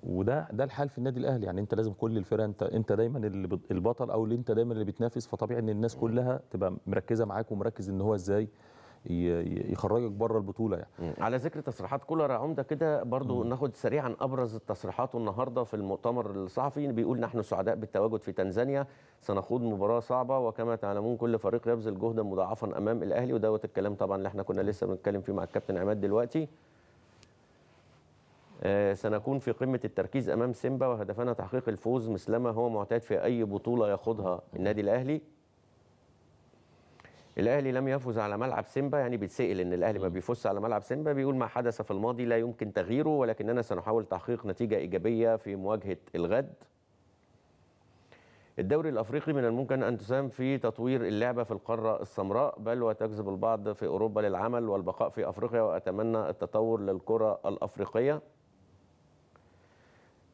وده ده الحال في النادي الاهلي يعني انت لازم كل الفرق انت انت دايما اللي البطل او اللي انت دايما اللي بتنافس فطبيعي ان الناس كلها تبقى مركزه معاك ومركز ان هو ازاي يخرجك بره البطوله يعني على ذكر تصريحات كولر عمده كده برضو مم. ناخد سريعا ابرز التصريحات النهارده في المؤتمر الصحفي بيقول نحن سعداء بالتواجد في تنزانيا سنخوض مباراه صعبه وكما تعلمون كل فريق يبذل جهدا مضاعفا امام الاهلي ودوت الكلام طبعا اللي احنا كنا لسه بنتكلم فيه مع الكابتن عماد دلوقتي آه سنكون في قمة التركيز أمام سيمبا وهدفنا تحقيق الفوز مثلما هو معتاد في أي بطولة يخوضها النادي الأهلي الاهلي لم يفز على ملعب سيمبا يعني بيتسال ان الاهلي ما بيفوز على ملعب سيمبا بيقول ما حدث في الماضي لا يمكن تغييره ولكننا سنحاول تحقيق نتيجه ايجابيه في مواجهه الغد الدوري الافريقي من الممكن ان تساهم في تطوير اللعبه في القاره السمراء بل وتجذب البعض في اوروبا للعمل والبقاء في افريقيا واتمنى التطور للكره الافريقيه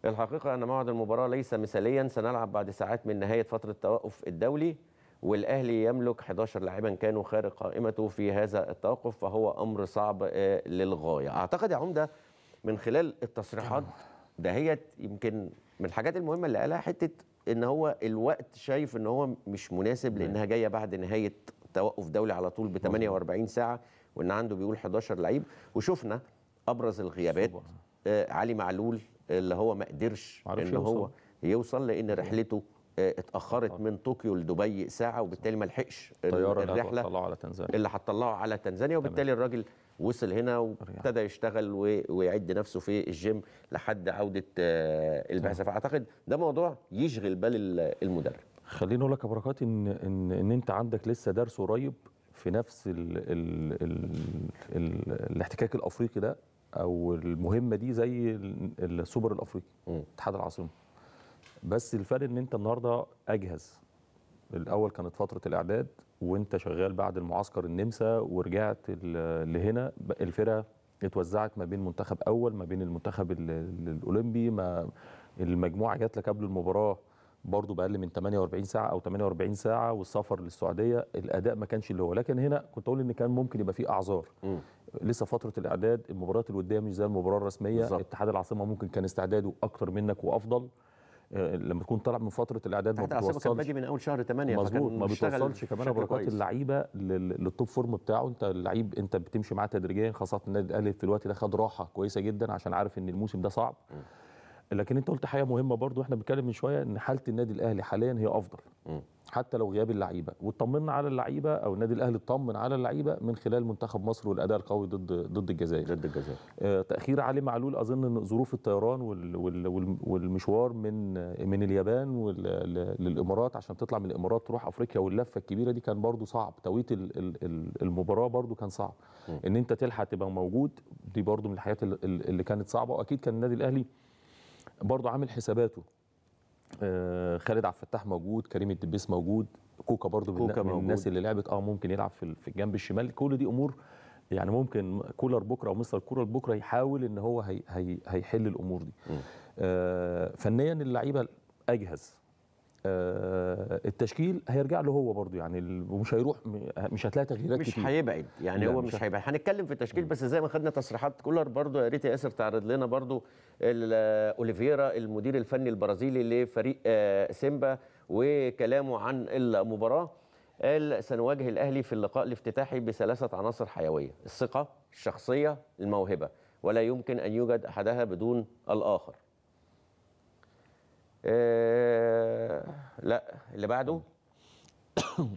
الحقيقه ان موعد المباراه ليس مثاليا سنلعب بعد ساعات من نهايه فتره التوقف الدولي والاهلي يملك 11 لاعبا كانوا خارج قائمته في هذا التوقف فهو امر صعب آه، للغايه اعتقد يا عمده من خلال التصريحات دهيت يمكن من الحاجات المهمه اللي قالها حته ان هو الوقت شايف ان هو مش مناسب لانها جايه بعد نهايه توقف دولي على طول ب 48 ساعه وان عنده بيقول 11 لعيب وشفنا ابرز الغيابات آه، علي معلول اللي هو ما قدرش ان هو يوصل لان رحلته آه، اتاخرت آه. من طوكيو لدبي ساعه وبالتالي ما لحقش الرحله اللي على تنزانيا اللي هتطلعه على تنزانيا وبالتالي تمام. الراجل وصل هنا وابتدى يشتغل ويعد نفسه في الجيم لحد عوده آه، البعثه فاعتقد ده موضوع يشغل بال المدرب خليني اقول لك يا بركات ان ان ان انت عندك لسه درس قريب في نفس الـ الـ الـ الـ الاحتكاك الافريقي ده او المهمه دي زي السوبر الافريقي اتحاد العاصمه بس الفرق ان انت النهارده اجهز الاول كانت فتره الاعداد وانت شغال بعد المعسكر النمسا ورجعت لهنا الفرقه اتوزعت ما بين منتخب اول ما بين المنتخب الاولمبي ما المجموعه جات لك قبل المباراه برضه باقل من 48 ساعه او 48 ساعه والسفر للسعوديه الاداء ما كانش اللي هو لكن هنا كنت اقول ان كان ممكن يبقى فيه اعذار لسه فتره الاعداد المباريات الوديه مش زي المباراه الرسميه بالزبط. اتحاد العاصمه ممكن كان استعداده اكتر منك وافضل لما تكون طالع من فتره الاعداد ما بتوصلش كان باجي من اول شهر 8 مظبوط ما بتوصلش كمان بركات اللعيبه للتوب فورم بتاعه انت اللعيب انت بتمشي معاه تدريجيا خاصه النادي الاهلي في الوقت ده خد راحه كويسه جدا عشان عارف ان الموسم ده صعب م. لكن انت قلت حاجه مهمه برضو واحنا بنتكلم من شويه ان حاله النادي الاهلي حاليا هي افضل حتى لو غياب اللعيبه واطمنا على اللعيبه او النادي الاهلي اطمن على اللعيبه من خلال منتخب مصر والاداء القوي ضد ضد الجزائر ضد الجزائر آه، تاخير علي معلول اظن ان ظروف الطيران وال وال والمشوار من من اليابان للامارات عشان تطلع من الامارات تروح افريقيا واللفه الكبيره دي كان برضو صعب توقيت المباراه برضو كان صعب م. ان انت تلحق تبقى موجود دي برضو من الحاجات اللي كانت صعبه واكيد كان النادي الاهلي برضه عامل حساباته آه، خالد عبد الفتاح موجود كريم الدبيس موجود كوكا برضه كوكا من موجود. الناس اللي لعبت اه ممكن يلعب في الجنب الشمال كل دي امور يعني ممكن كولر بكره او مستر كولر بكره يحاول ان هو هي هي هيحل الامور دي آه فنيا اللعيبه اجهز آه، التشكيل هيرجع له هو برضه يعني ومش هيروح مش هتلاقي تغييرات مش كتير. هيبعد يعني هو نعم، مش هيبعد هنتكلم في التشكيل بس زي ما خدنا تصريحات كولر برضه يا ريت ياسر تعرض لنا برضه اوليفيرا المدير الفني البرازيلي لفريق آه، سيمبا وكلامه عن المباراه قال سنواجه الاهلي في اللقاء الافتتاحي بثلاثه عناصر حيويه الثقه الشخصيه الموهبه ولا يمكن ان يوجد احدها بدون الاخر آه، لا اللي بعده [coughs]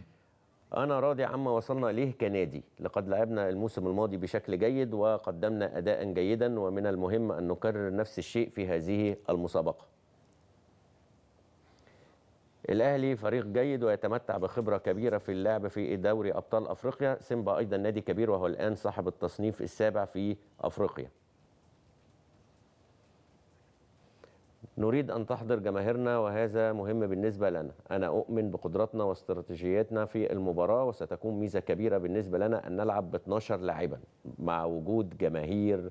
أنا راضي عما وصلنا إليه كنادي لقد لعبنا الموسم الماضي بشكل جيد وقدمنا أداء جيدا ومن المهم أن نكرر نفس الشيء في هذه المسابقة الأهلي فريق جيد ويتمتع بخبرة كبيرة في اللعب في دوري أبطال أفريقيا سيمبا أيضا نادي كبير وهو الآن صاحب التصنيف السابع في أفريقيا نريد أن تحضر جماهيرنا وهذا مهم بالنسبة لنا أنا أؤمن بقدراتنا واستراتيجياتنا في المباراة وستكون ميزة كبيرة بالنسبة لنا أن نلعب ب 12 لاعبا مع وجود جماهير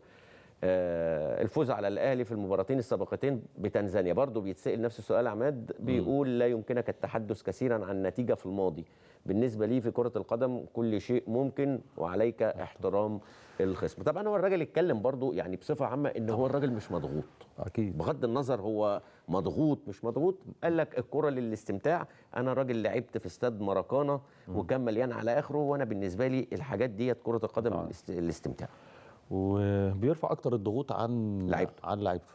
آه، الفوز على الاهلي في المباراتين السابقتين بتنزانيا برضه بيتسال نفس السؤال عماد بيقول لا يمكنك التحدث كثيرا عن النتيجه في الماضي بالنسبه لي في كره القدم كل شيء ممكن وعليك احترام الخصم طبعا هو الراجل اتكلم برضه يعني بصفه عامه ان هو الراجل مش مضغوط اكيد بغض النظر هو مضغوط مش مضغوط قال لك الكره للاستمتاع انا راجل لعبت في استاد ماراكانا وكان مليان على اخره وانا بالنسبه لي الحاجات ديت كره القدم آه. الاستمتاع وبيرفع اكتر الضغوط عن لعيبته عن لعيبته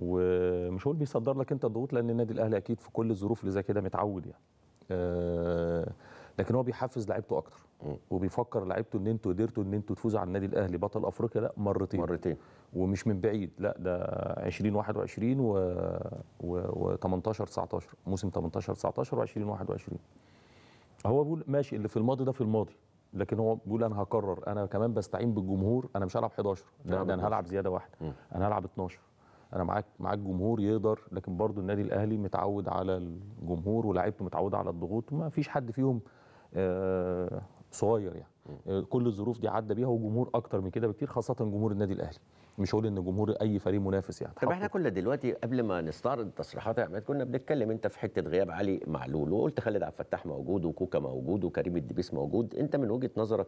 ومش هو بيصدر لك انت الضغوط لان النادي الاهلي اكيد في كل الظروف اللي زي كده متعود يعني آه لكن هو بيحفز لعيبته اكتر وبيفكر لعيبته ان انتوا قدرتوا ان انتوا تفوزوا على النادي الاهلي بطل افريقيا لا مرتين مرتين ومش من بعيد لا ده 2021 و, و... 18 19 موسم 18 19 و 2021 هو بيقول ماشي اللي في الماضي ده في الماضي لكن هو بيقول انا هكرر انا كمان بستعين بالجمهور انا مش هلعب 11 لا ده انا هلعب زياده واحده انا هلعب 12 انا معاك معاك جمهور يقدر لكن برضو النادي الاهلي متعود على الجمهور ولاعيبته متعوده على الضغوط وما فيش حد فيهم آه صغير يعني آه، كل الظروف دي عدى بيها وجمهور اكتر من كده بكتير خاصه جمهور النادي الاهلي مش هقول ان جمهور اي فريق منافس يعني طب احنا كنا دلوقتي قبل ما نستعرض تصريحات عماد كنا بنتكلم انت في حته غياب علي معلول وقلت خالد عبد الفتاح موجود وكوكا موجود وكريم الدبيس موجود انت من وجهه نظرك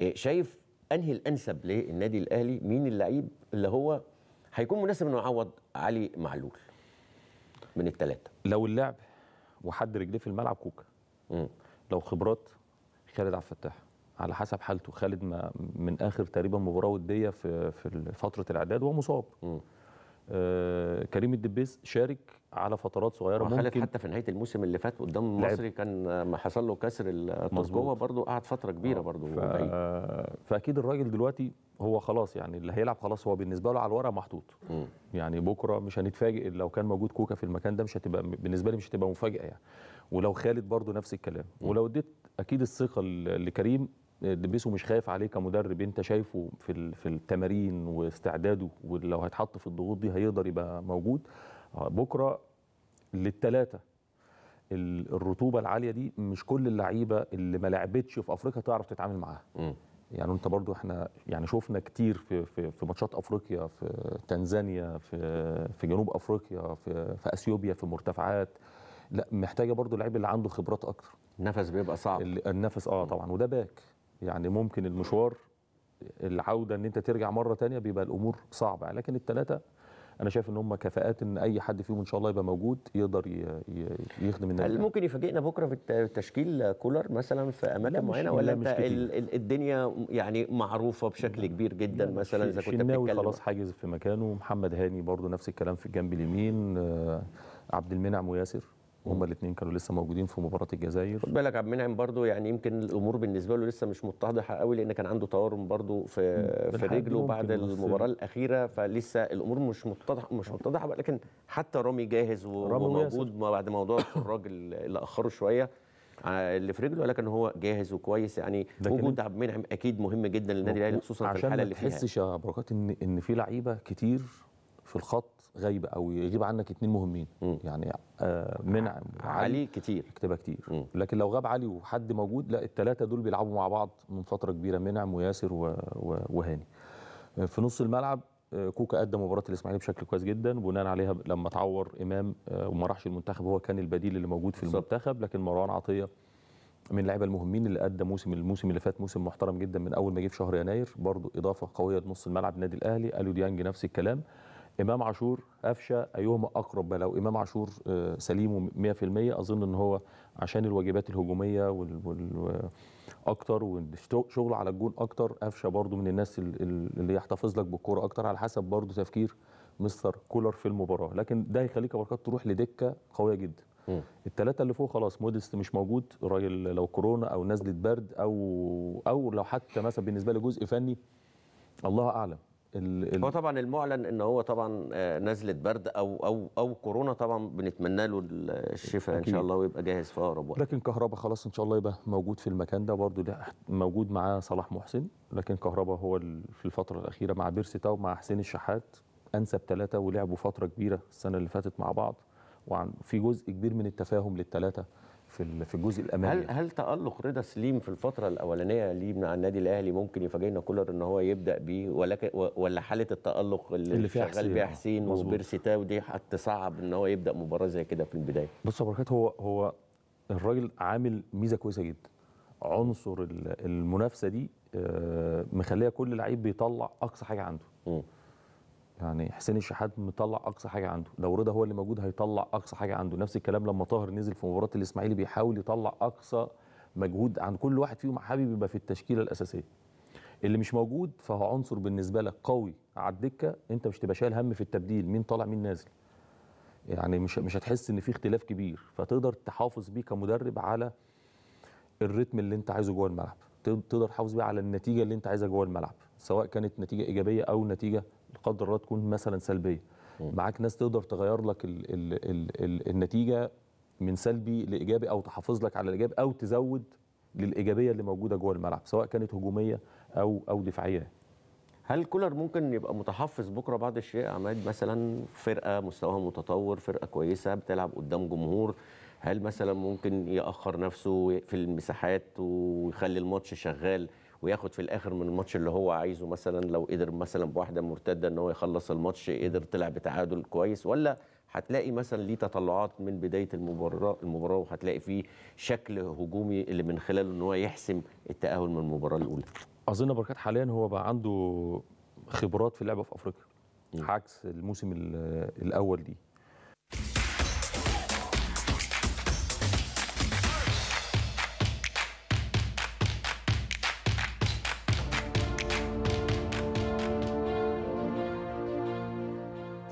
آه، شايف انهي الانسب للنادي الاهلي مين اللعيب اللي هو هيكون مناسب انه يعوض علي معلول من الثلاثه لو اللعب وحد رجليه في الملعب كوكا لو خبرات خالد عبد الفتاح على حسب حالته خالد ما من اخر تقريبا مباراه وديه في في فتره الاعداد وهو مصاب آه كريم الدبيس شارك على فترات صغيره ممكن خالد حتى في نهايه الموسم اللي فات قدام المصري كان ما حصل له كسر الترجوه برضو قعد فتره كبيره آه ف... فاكيد الراجل دلوقتي هو خلاص يعني اللي هيلعب خلاص هو بالنسبه له على الورق محطوط م. يعني بكره مش هنتفاجئ لو كان موجود كوكا في المكان ده مش هتبقى بالنسبه لي مش هتبقى مفاجاه يعني ولو خالد برضو نفس الكلام م. ولو اديت اكيد الثقه لكريم دبيسو مش خايف عليه كمدرب انت شايفه في في التمارين واستعداده ولو هيتحط في الضغوط دي هيقدر يبقى موجود آه، بكره للثلاثه الرطوبه العاليه دي مش كل اللعيبه اللي ما لعبتش في افريقيا تعرف تتعامل معاها يعني انت برضو احنا يعني شفنا كتير في في, في ماتشات افريقيا في تنزانيا في في جنوب افريقيا في في اثيوبيا في مرتفعات لا محتاجه برضو اللعيب اللي عنده خبرات اكتر النفس بيبقى صعب النفس اه طبعا وده باك يعني ممكن المشوار العوده ان انت ترجع مره تانية بيبقى الامور صعبه لكن الثلاثه انا شايف ان هم كفاءات ان اي حد فيهم ان شاء الله يبقى موجود يقدر يخدم النادي هل يعني. ممكن يفاجئنا بكره في التشكيل كولر مثلا في اماكن معينه ولا انت الدنيا يعني معروفه بشكل كبير جدا مثلا اذا كنت بتتكلم خلاص حاجز في مكانه محمد هاني برضو نفس الكلام في الجنب اليمين آه، عبد المنعم وياسر وهما الاثنين كانوا لسه موجودين في مباراه الجزائر خد بالك عبد المنعم برده يعني يمكن الامور بالنسبه له لسه مش متضحه قوي لان كان عنده تورم برده في في رجله بعد المباراه الاخيره فلسه الامور مش متضحه مش متضحه لكن حتى رامي جاهز وموجود بعد موضوع الراجل اللي اخره شويه آه، اللي في رجله لكن هو جاهز وكويس يعني وجود عبد المنعم اكيد مهم جدا للنادي الاهلي خصوصا في الحاله اللي فيها عشان ما تحسش يا بركات ان ان في لعيبه كتير في الخط غايبه او يغيب عنك اثنين مهمين م. يعني آه منعم علي, علي كتير كتابه كتير م. لكن لو غاب علي وحد موجود لا الثلاثه دول بيلعبوا مع بعض من فتره كبيره منعم وياسر و... و... وهاني آه، في نص الملعب آه، كوكا قدم مباراه الاسماعيلي بشكل كويس جدا بناء عليها لما تعور امام آه، وما راحش المنتخب هو كان البديل اللي موجود في المنتخب لكن مروان عطيه من اللعيبه المهمين اللي قدم موسم الموسم اللي فات موسم محترم جدا من اول ما جه في شهر يناير برضو اضافه قويه لنص الملعب النادي الاهلي الو ديانج نفس الكلام امام عاشور افشى ايهما اقرب لو امام عاشور آه، سليم 100% اظن ان هو عشان الواجبات الهجوميه وال اكتر وشغل على الجون اكتر قفشه برضو من الناس اللي يحتفظ لك بالكوره اكتر على حسب برضو تفكير مستر كولر في المباراه لكن ده هيخليك بركات تروح لدكه قويه جدا الثلاثه اللي فوق خلاص موديست مش موجود راجل لو كورونا او نزله برد او او لو حتى مثلا بالنسبه لجزء فني الله اعلم ال ال هو طبعا المعلن ان هو طبعا آه، نزله برد او او او كورونا طبعا بنتمنى له الشفاء ان شاء الله ويبقى جاهز في اقرب وقت لكن كهربا خلاص ان شاء الله يبقى موجود في المكان ده برضه ده موجود معاه صلاح محسن لكن كهربا هو في الفتره الاخيره مع بيرسي تاو مع حسين الشحات انسب ثلاثه ولعبوا فتره كبيره السنه اللي فاتت مع بعض وفي جزء كبير من التفاهم للثلاثه في في الجزء الامامي هل يعني. هل تالق رضا سليم في الفتره الاولانيه ليه مع النادي الاهلي ممكن يفاجئنا كولر ان هو يبدا بيه ولكن ولا حاله التالق اللي, اللي فيها شغال بيها آه، حسين وبيرسي تاو دي هتصعب ان هو يبدا مباراه زي كده في البدايه بص يا بركات هو هو الراجل عامل ميزه كويسه جدا عنصر المنافسه دي آه، مخليه كل لعيب بيطلع اقصى حاجه عنده م. يعني حسين الشحات مطلع اقصى حاجه عنده لو رضا هو اللي موجود هيطلع اقصى حاجه عنده نفس الكلام لما طاهر نزل في مباراه الاسماعيلي بيحاول يطلع اقصى مجهود عن كل واحد فيهم حابب يبقى في التشكيله الاساسيه اللي مش موجود فهو عنصر بالنسبه لك قوي على الدكه انت مش تبقى شايل هم في التبديل مين طالع مين نازل يعني مش مش هتحس ان في اختلاف كبير فتقدر تحافظ بيه كمدرب على الريتم اللي انت عايزه جوه الملعب تقدر تحافظ بيه على النتيجه اللي انت عايزها جوه الملعب سواء كانت نتيجه ايجابيه او نتيجه قدر الله تكون مثلا سلبيه معاك ناس تقدر تغير لك الـ الـ الـ الـ النتيجه من سلبي لايجابي او تحافظ لك على الايجابي او تزود للايجابيه اللي موجوده جوه الملعب سواء كانت هجوميه او او دفاعيه هل كولر ممكن يبقى متحفظ بكره بعض الشيء عماد مثلا فرقه مستواها متطور فرقه كويسه بتلعب قدام جمهور هل مثلا ممكن ياخر نفسه في المساحات ويخلي الماتش شغال وياخد في الاخر من الماتش اللي هو عايزه مثلا لو قدر مثلا بواحده مرتده ان هو يخلص الماتش قدر طلع بتعادل كويس ولا هتلاقي مثلا ليه تطلعات من بدايه المباراه المباراه وهتلاقي فيه شكل هجومي اللي من خلاله ان هو يحسم التاهل من المباراه الاولى اظن بركات حاليا هو بقى عنده خبرات في اللعبه في افريقيا عكس الموسم الاول دي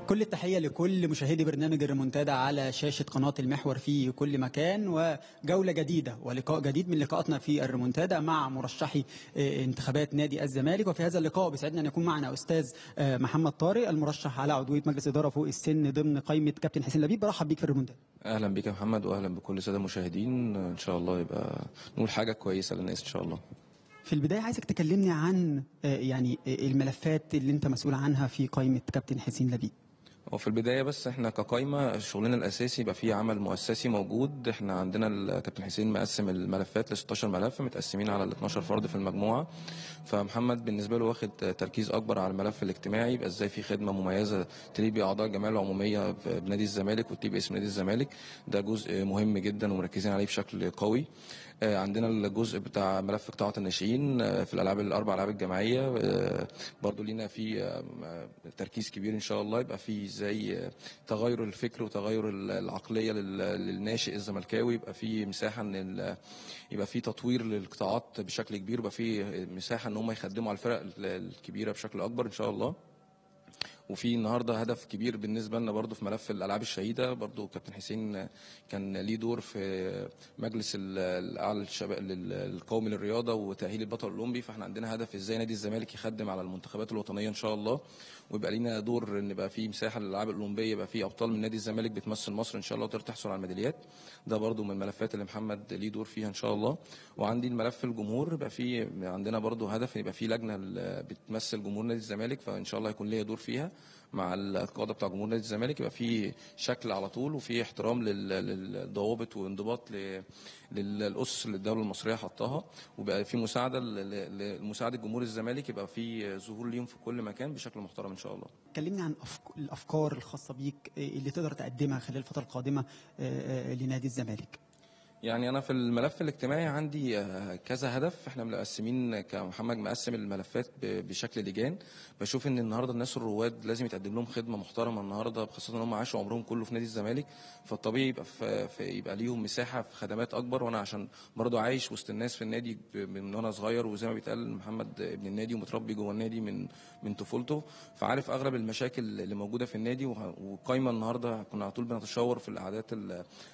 كل التحية لكل مشاهدي برنامج الريمونتادا على شاشة قناة المحور في كل مكان وجولة جديدة ولقاء جديد من لقاءاتنا في الريمونتادا مع مرشحي آه، انتخابات نادي الزمالك وفي هذا اللقاء بيسعدنا أن يكون معنا أستاذ آه، محمد طارق المرشح على عضوية مجلس إدارة فوق السن ضمن قائمة كابتن حسين لبيب برحب بيك في الريمونتادا أهلا بك يا محمد وأهلا بكل السادة المشاهدين إن شاء الله يبقى نقول حاجة كويسة للناس إن شاء الله في البداية عايزك تكلمني عن آه، يعني الملفات اللي انت مسؤول عنها في قائمة كابتن حسين لبيب وفي البدايه بس احنا كقايمه شغلنا الاساسي يبقى في عمل مؤسسي موجود احنا عندنا الكابتن حسين مقسم الملفات ل 16 ملف متقسمين على ال 12 فرد في المجموعه فمحمد بالنسبه له واخد تركيز اكبر على الملف الاجتماعي يبقى ازاي في خدمه مميزه تليق باعضاء الجمعيه العموميه بنادي الزمالك وتليق باسم نادي الزمالك ده جزء مهم جدا ومركزين عليه بشكل قوي آه، عندنا الجزء بتاع ملف قطاع الناشئين آه، في الالعاب الاربع العاب الجماعيه آه، برضو لينا في تركيز كبير ان شاء الله يبقى في زي تغير الفكر وتغير العقليه للناشئ الزملكاوي يبقى في مساحه ان يبقى في تطوير للقطاعات بشكل كبير ويبقى في مساحه ان هم يخدموا على الفرق الكبيره بشكل اكبر ان شاء الله وفي النهارده هدف كبير بالنسبه لنا برضو في ملف الالعاب الشهيده برضو كابتن حسين كان ليه دور في مجلس الاعلى للشباب القومي للرياضه وتاهيل البطل الاولمبي فاحنا عندنا هدف ازاي نادي الزمالك يخدم على المنتخبات الوطنيه ان شاء الله ويبقى لينا دور ان يبقى في مساحه للالعاب الاولمبيه يبقى في ابطال من نادي الزمالك بتمثل مصر ان شاء الله وتقدر تحصل على الميداليات ده برده من الملفات اللي محمد ليه دور فيها ان شاء الله وعندي الملف الجمهور يبقى في عندنا برده هدف يبقى في لجنه بتمثل جمهور نادي الزمالك فان شاء الله هيكون ليا دور فيها مع القاده بتاع جمهور نادي الزمالك يبقى في شكل على طول وفي احترام للضوابط وانضباط للاسس اللي الدوله المصريه حطاها وبقى في مساعده لمساعده جمهور الزمالك يبقى في ظهور ليهم في كل مكان بشكل محترم ان شاء الله. كلمني عن الافكار الخاصه بيك إيه اللي تقدر تقدمها خلال الفتره القادمه آه، آه، لنادي الزمالك. يعني انا في الملف الاجتماعي عندي آه، كذا هدف احنا مقسمين كمحمد مقسم الملفات بشكل لجان بشوف ان النهارده الناس الرواد لازم يتقدم لهم خدمه محترمه النهارده خاصه ان هم عاشوا عمرهم كله في نادي الزمالك فالطبيعي يبقى في يبقى ليهم مساحه في خدمات اكبر وانا عشان برضه عايش وسط الناس في النادي من وانا صغير وزي ما بيتقال محمد ابن النادي ومتربي جوه النادي من من طفولته فعارف اغلب المشاكل اللي موجوده في النادي وقايمه النهارده كنا على طول بنتشاور في القعدات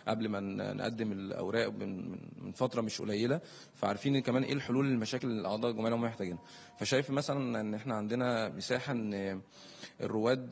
قبل ما نقدم الاوراق اوراق من فتره مش قليله فعارفين كمان ايه الحلول للمشاكل اللي الاعضاء الجمعيه محتاجينها فشايف مثلا ان احنا عندنا مساحه ان الرواد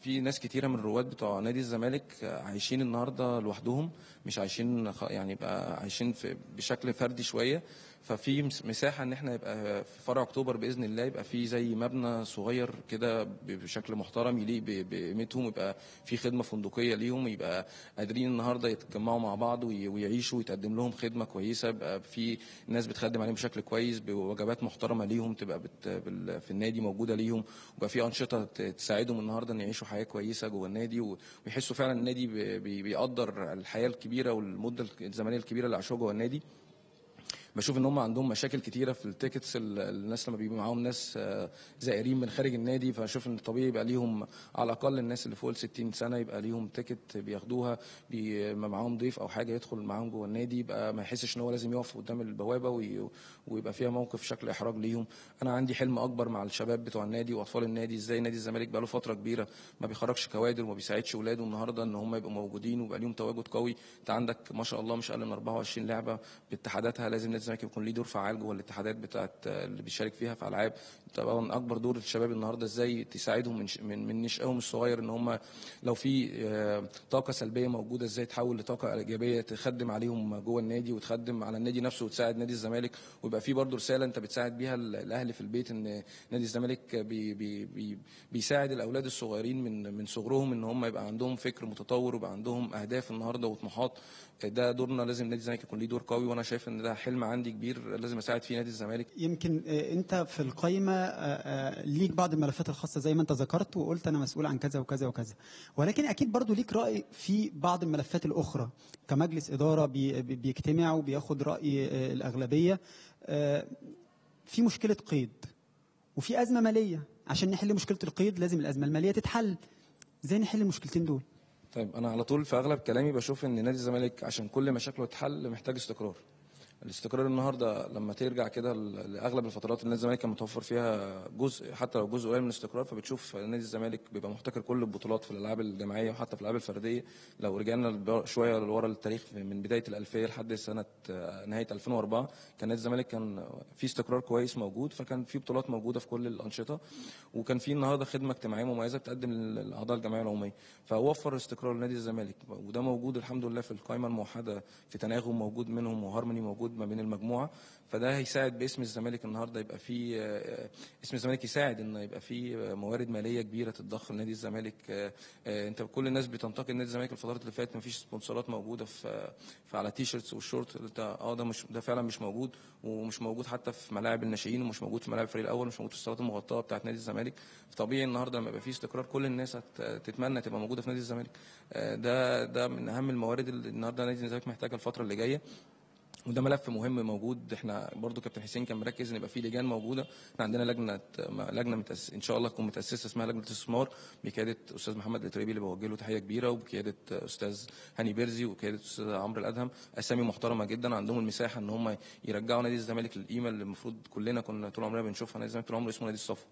في ناس كتيره من الرواد بتوع نادي الزمالك عايشين النهارده لوحدهم مش عايشين يعني يبقى عايشين في بشكل فردي شويه ففي مساحه ان احنا يبقى في فرع اكتوبر باذن الله يبقى في زي مبنى صغير كده بشكل محترم يليق بقيمتهم يبقى في خدمه فندقيه ليهم يبقى قادرين النهارده يتجمعوا مع بعض ويعيشوا ويتقدم لهم خدمه كويسه يبقى في ناس بتخدم عليهم بشكل كويس بوجبات محترمه ليهم تبقى بت في النادي موجوده ليهم ويبقى في انشطه تساعدهم النهارده ان يعيشوا حياه كويسه جوه النادي ويحسوا فعلا النادي بيقدر الحياه الكبيره والمده الزمنيه الكبيره اللي عاشوها جوه النادي بشوف ان هم عندهم مشاكل كتيره في التيكتس الناس لما بيبقى معاهم ناس آه، زائرين من خارج النادي فشوف ان طبيعي يبقى ليهم على الاقل الناس اللي فوق ال 60 سنه يبقى ليهم تيكت بياخدوها بيبقى معاهم ضيف او حاجه يدخل معاهم جوه النادي يبقى ما يحسش ان هو لازم يقف قدام البوابه ويبقى فيها موقف شكل احراج ليهم انا عندي حلم اكبر مع الشباب بتوع النادي واطفال النادي ازاي نادي الزمالك بقى له فتره كبيره ما بيخرجش كوادر وما بيساعدش اولاده النهارده ان هم يبقوا موجودين ويبقى ليهم تواجد قوي انت عندك ما شاء الله مش اقل من 24 لعبه باتحاداتها لازم نادي الزمالك يكون ليه دور فعال جوه الاتحادات بتاعت آه، اللي بيشارك فيها في العاب طبعا اكبر دور الشباب النهارده ازاي تساعدهم من من, نشأهم الصغير ان هم لو في آه، طاقه سلبيه موجوده ازاي تحول لطاقه ايجابيه تخدم عليهم جوه النادي وتخدم على النادي نفسه وتساعد نادي الزمالك ويبقى في برضه رساله انت بتساعد بيها الاهل في البيت ان نادي الزمالك بي بي بي بيساعد الاولاد الصغيرين من من صغرهم ان هم يبقى عندهم فكر متطور ويبقى عندهم اهداف النهارده وطموحات ده دورنا لازم نادي الزمالك يكون ليه دور قوي وانا شايف ان ده حلم عندي كبير لازم اساعد فيه نادي الزمالك يمكن آه، انت في القائمه ليك بعض الملفات الخاصه زي ما انت ذكرت وقلت انا مسؤول عن كذا وكذا وكذا ولكن اكيد برضو ليك راي في بعض الملفات الاخرى كمجلس اداره بيجتمع وبياخد راي آه، الاغلبيه آه، في مشكله قيد وفي ازمه ماليه عشان نحل مشكله القيد لازم الازمه الماليه تتحل ازاي نحل المشكلتين دول طيب انا على طول في اغلب كلامي بشوف ان نادي الزمالك عشان كل مشاكله تتحل محتاج استقرار الاستقرار النهارده لما ترجع كده لاغلب الفترات اللي الزمالك كان متوفر فيها جزء حتى لو جزء قليل من الاستقرار فبتشوف نادي الزمالك بيبقى محتكر كل البطولات في الالعاب الجماعيه وحتى في الالعاب الفرديه لو رجعنا شويه لورا التاريخ من بدايه الالفيه لحد سنه آه، نهايه 2004 كان نادي الزمالك كان في استقرار كويس موجود فكان في بطولات موجوده في كل الانشطه وكان في النهارده خدمه اجتماعيه مميزه بتقدم للاعضاء الجمعيه العموميه فوفر استقرار لنادي الزمالك وده موجود الحمد لله في القائمه الموحده في تناغم موجود منهم وهارموني موجود ما بين المجموعه فده هيساعد باسم الزمالك النهارده يبقى في آه، اسم الزمالك يساعد ان يبقى في موارد ماليه كبيره تتضخ لنادي الزمالك آه، آه، انت كل الناس بتنتقد نادي الزمالك الفترات اللي فاتت ما فيش سبونسرات موجوده في على تيشرتس والشورت اه ده مش ده فعلا مش موجود ومش موجود حتى في ملاعب الناشئين ومش موجود في ملاعب الفريق الاول مش موجود في الصالات المغطاه بتاعه نادي الزمالك طبيعي النهارده لما يبقى في استقرار كل الناس هتتمنى تبقى موجوده في نادي الزمالك ده ده من اهم الموارد اللي النهارده نادي الزمالك محتاجها الفتره اللي جايه وده ملف مهم موجود احنا برضو كابتن حسين كان مركز ان يبقى في لجان موجوده احنا عندنا لجنه لجنه متأس... ان شاء الله تكون متاسسه اسمها لجنه الاستثمار بقياده استاذ محمد التريبي اللي بوجه له تحيه كبيره وبقياده استاذ هاني بيرزي وبقياده استاذ عمرو الادهم اسامي محترمه جدا عندهم المساحه ان هم يرجعوا نادي الزمالك للقيمه اللي المفروض كلنا كنا طول عمرنا بنشوفها نادي الزمالك طول عمره اسمه نادي الصفا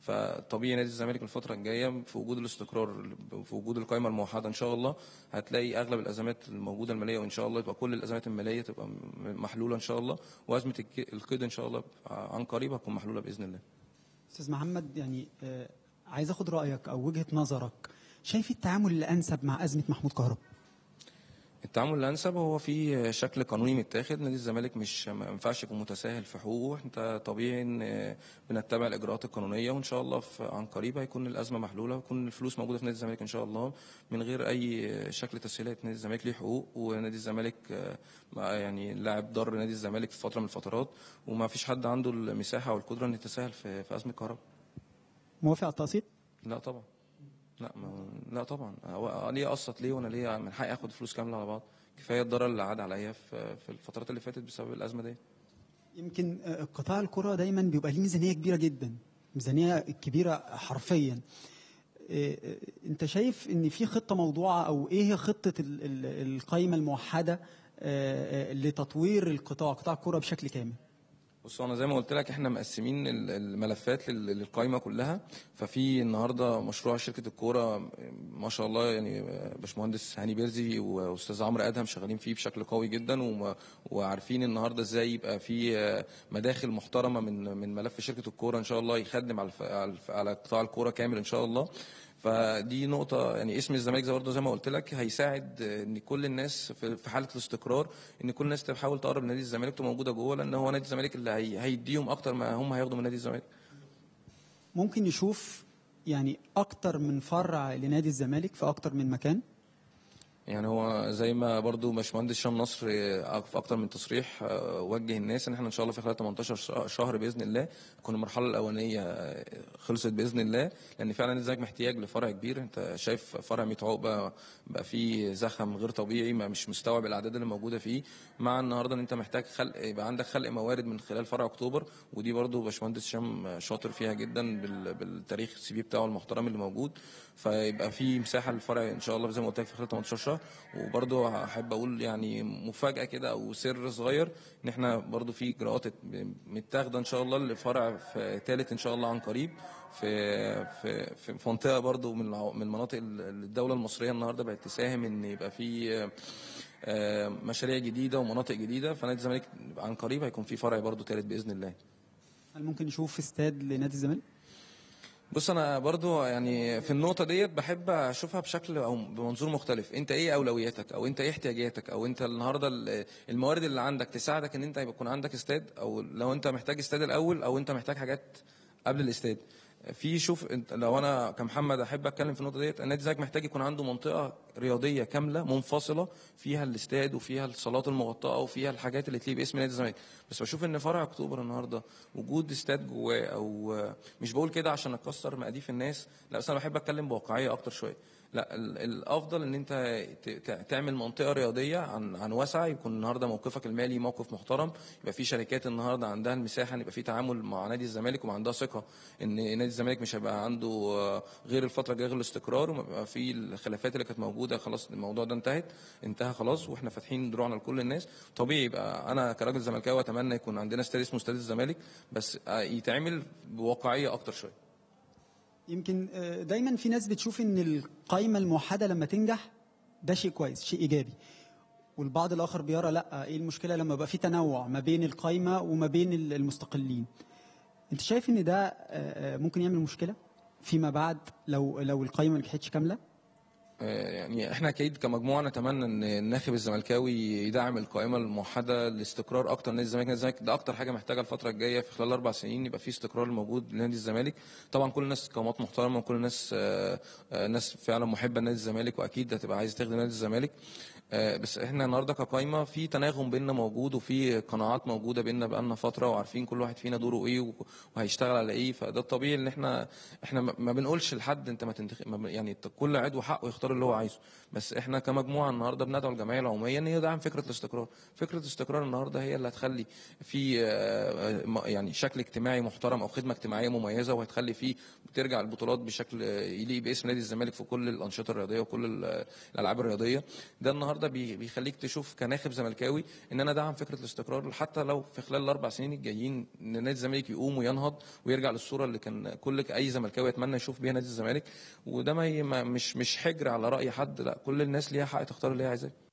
فطبيعي نادي الزمالك الفتره الجايه في وجود الاستقرار في وجود القائمه الموحده ان شاء الله هتلاقي اغلب الازمات الموجوده الماليه وان شاء الله تبقى كل الازمات الماليه تبقى محلوله ان شاء الله وازمه القيد ان شاء الله عن قريب هتكون محلوله باذن الله. استاذ محمد يعني آه، عايز اخد رايك او وجهه نظرك شايف التعامل الانسب مع ازمه محمود كهرب؟ التعامل الانسب هو في شكل قانوني متاخد نادي الزمالك مش ما ينفعش يكون متساهل في حقوقه انت طبيعي ان بنتبع الاجراءات القانونيه وان شاء الله في عن قريب هيكون الازمه محلوله ويكون الفلوس موجوده في نادي الزمالك ان شاء الله من غير اي شكل تسهيلات نادي الزمالك ليه حقوق ونادي الزمالك آه، يعني لاعب ضر نادي الزمالك في فتره من الفترات وما فيش حد عنده المساحه والقدره ان يتساهل في ازمه الكهرباء موافق على التقسيط؟ لا طبعا لا ما لا طبعا هو آه، ليه قسط ليه وانا ليه من حقي اخد فلوس كامله على بعض كفايه الضرر اللي عاد عليا في في الفترات اللي فاتت بسبب الازمه دي يمكن آه، قطاع الكره دايما بيبقى ليه ميزانيه كبيره جدا ميزانيه كبيره حرفيا آه، انت شايف ان في خطه موضوعه او ايه هي خطه القائمه الموحده لتطوير القطاع قطاع الكره بشكل كامل بص انا زي ما قلت لك احنا مقسمين الملفات للقائمه كلها ففي النهارده مشروع شركه الكوره ما شاء الله يعني باشمهندس هاني بيرزي واستاذ عمرو ادهم شغالين فيه بشكل قوي جدا وعارفين النهارده ازاي يبقى في مداخل محترمه من من ملف شركه الكوره ان شاء الله يخدم على على قطاع الكوره كامل ان شاء الله فدي نقطه يعني اسم الزمالك زي برضه زي ما قلت لك هيساعد ان كل الناس في حاله الاستقرار ان كل الناس تحاول تقرب نادي الزمالك تبقى موجوده جوه لان هو نادي الزمالك اللي هي هيديهم اكتر ما هم هياخدوا من نادي الزمالك ممكن نشوف يعني اكتر من فرع لنادي الزمالك في اكتر من مكان يعني هو زي ما برضو باشمهندس هشام نصر في آه، اكتر من تصريح آه، وجه الناس ان احنا ان شاء الله في خلال 18 شهر باذن الله تكون المرحله الاولانيه آه، خلصت باذن الله لان فعلا الزمالك محتاج لفرع كبير انت شايف فرع 100 عقبه بقى فيه زخم غير طبيعي ما مش مستوعب الاعداد اللي موجوده فيه مع النهارده ان انت محتاج خلق يبقى عندك خلق موارد من خلال فرع اكتوبر ودي برضو باشمهندس هشام شاطر فيها جدا بالتاريخ السي في بتاعه المحترم اللي موجود فيبقى في مساحه للفرع ان شاء الله زي ما قلت لك في خلال 18 شهر وبرده احب اقول يعني مفاجاه كده او سر صغير ان احنا برده في اجراءات متاخده ان شاء الله لفرع في ثالث ان شاء الله عن قريب في في في منطقه برده من من المناطق الدوله المصريه النهارده بقت تساهم ان يبقى في آه، مشاريع جديده ومناطق جديده فنادي الزمالك عن قريب هيكون في فرع برده ثالث باذن الله هل ممكن نشوف استاد لنادي الزمالك؟ بص انا برضو يعني في النقطه ديت بحب اشوفها بشكل او بمنظور مختلف انت ايه اولوياتك او انت ايه احتياجاتك او انت النهارده الموارد اللي عندك تساعدك ان انت يكون عندك استاد او لو انت محتاج استاد الاول او انت محتاج حاجات قبل الاستاد في شوف لو انا كمحمد احب اتكلم في النقطه ديت النادي الزمالك محتاج يكون عنده منطقه رياضيه كامله منفصله فيها الاستاد وفيها الصالات المغطاه وفيها الحاجات اللي تليق باسم نادي الزمالك بس بشوف ان فرع اكتوبر النهارده وجود استاد جواه او مش بقول كده عشان اكسر مقاديف الناس لا بس انا بحب اتكلم بواقعيه اكتر شويه لا الافضل ان انت تعمل منطقه رياضيه عن عن وسع يكون النهارده موقفك المالي موقف محترم يبقى في شركات النهارده عندها المساحه ان يبقى في تعامل مع نادي الزمالك وعندها ثقه ان نادي الزمالك مش هيبقى عنده آه، غير الفتره الجايه غير الاستقرار ويبقى في الخلافات اللي كانت موجوده خلاص الموضوع ده انتهت انتهى خلاص واحنا فاتحين دروعنا لكل الناس طبيعي يبقى انا كراجل زملكاوي اتمنى يكون عندنا استاد اسمه استاد الزمالك بس آه، يتعمل بواقعيه اكتر شويه يمكن آه، دايما في ناس بتشوف ان القايمه الموحده لما تنجح ده شيء كويس شيء ايجابي والبعض الاخر بيرى لا ايه المشكله لما يبقى في تنوع ما بين القايمه وما بين المستقلين انت شايف ان ده آه، آه، ممكن يعمل مشكله فيما بعد لو لو القايمه ما نجحتش كامله آه، يعني احنا اكيد كمجموعه نتمنى ان الناخب الزملكاوي يدعم القائمه الموحده لاستقرار اكتر نادي الزمالك نادي الزمالك ده اكتر حاجه محتاجه الفتره الجايه في خلال اربع سنين يبقى في استقرار موجود لنادي الزمالك طبعا كل الناس قامات محترمه وكل الناس آه، آه، ناس فعلا محبه لنادي الزمالك واكيد هتبقى عايز تخدم نادي الزمالك آه، بس احنا النهارده كقايمه في تناغم بيننا موجود وفي قناعات موجوده بيننا بقالنا فتره وعارفين كل واحد فينا دوره ايه وهيشتغل على ايه فده الطبيعي ان احنا احنا ما بنقولش لحد انت ما تنتخ... يعني كل عضو حقه يختار اللي هو عايزه بس احنا كمجموعه النهارده بندعو الجمعيه العموميه ان هي دعم فكره الاستقرار فكره الاستقرار النهارده هي اللي هتخلي في آه، يعني شكل اجتماعي محترم او خدمه اجتماعيه مميزه وهتخلي فيه ترجع البطولات بشكل يليق باسم نادي الزمالك في كل الانشطه الرياضيه وكل الالعاب الرياضيه ده النهارده النهارده بيخليك تشوف كناخب زملكاوي ان انا دعم فكره الاستقرار حتى لو في خلال الاربع سنين الجايين نادي الزمالك يقوم وينهض ويرجع للصوره اللي كان كل اي زملكاوي يتمنى يشوف بيها نادي الزمالك وده ما مش مش حجر على راي حد لا كل الناس ليها حق تختار اللي هي عايزاه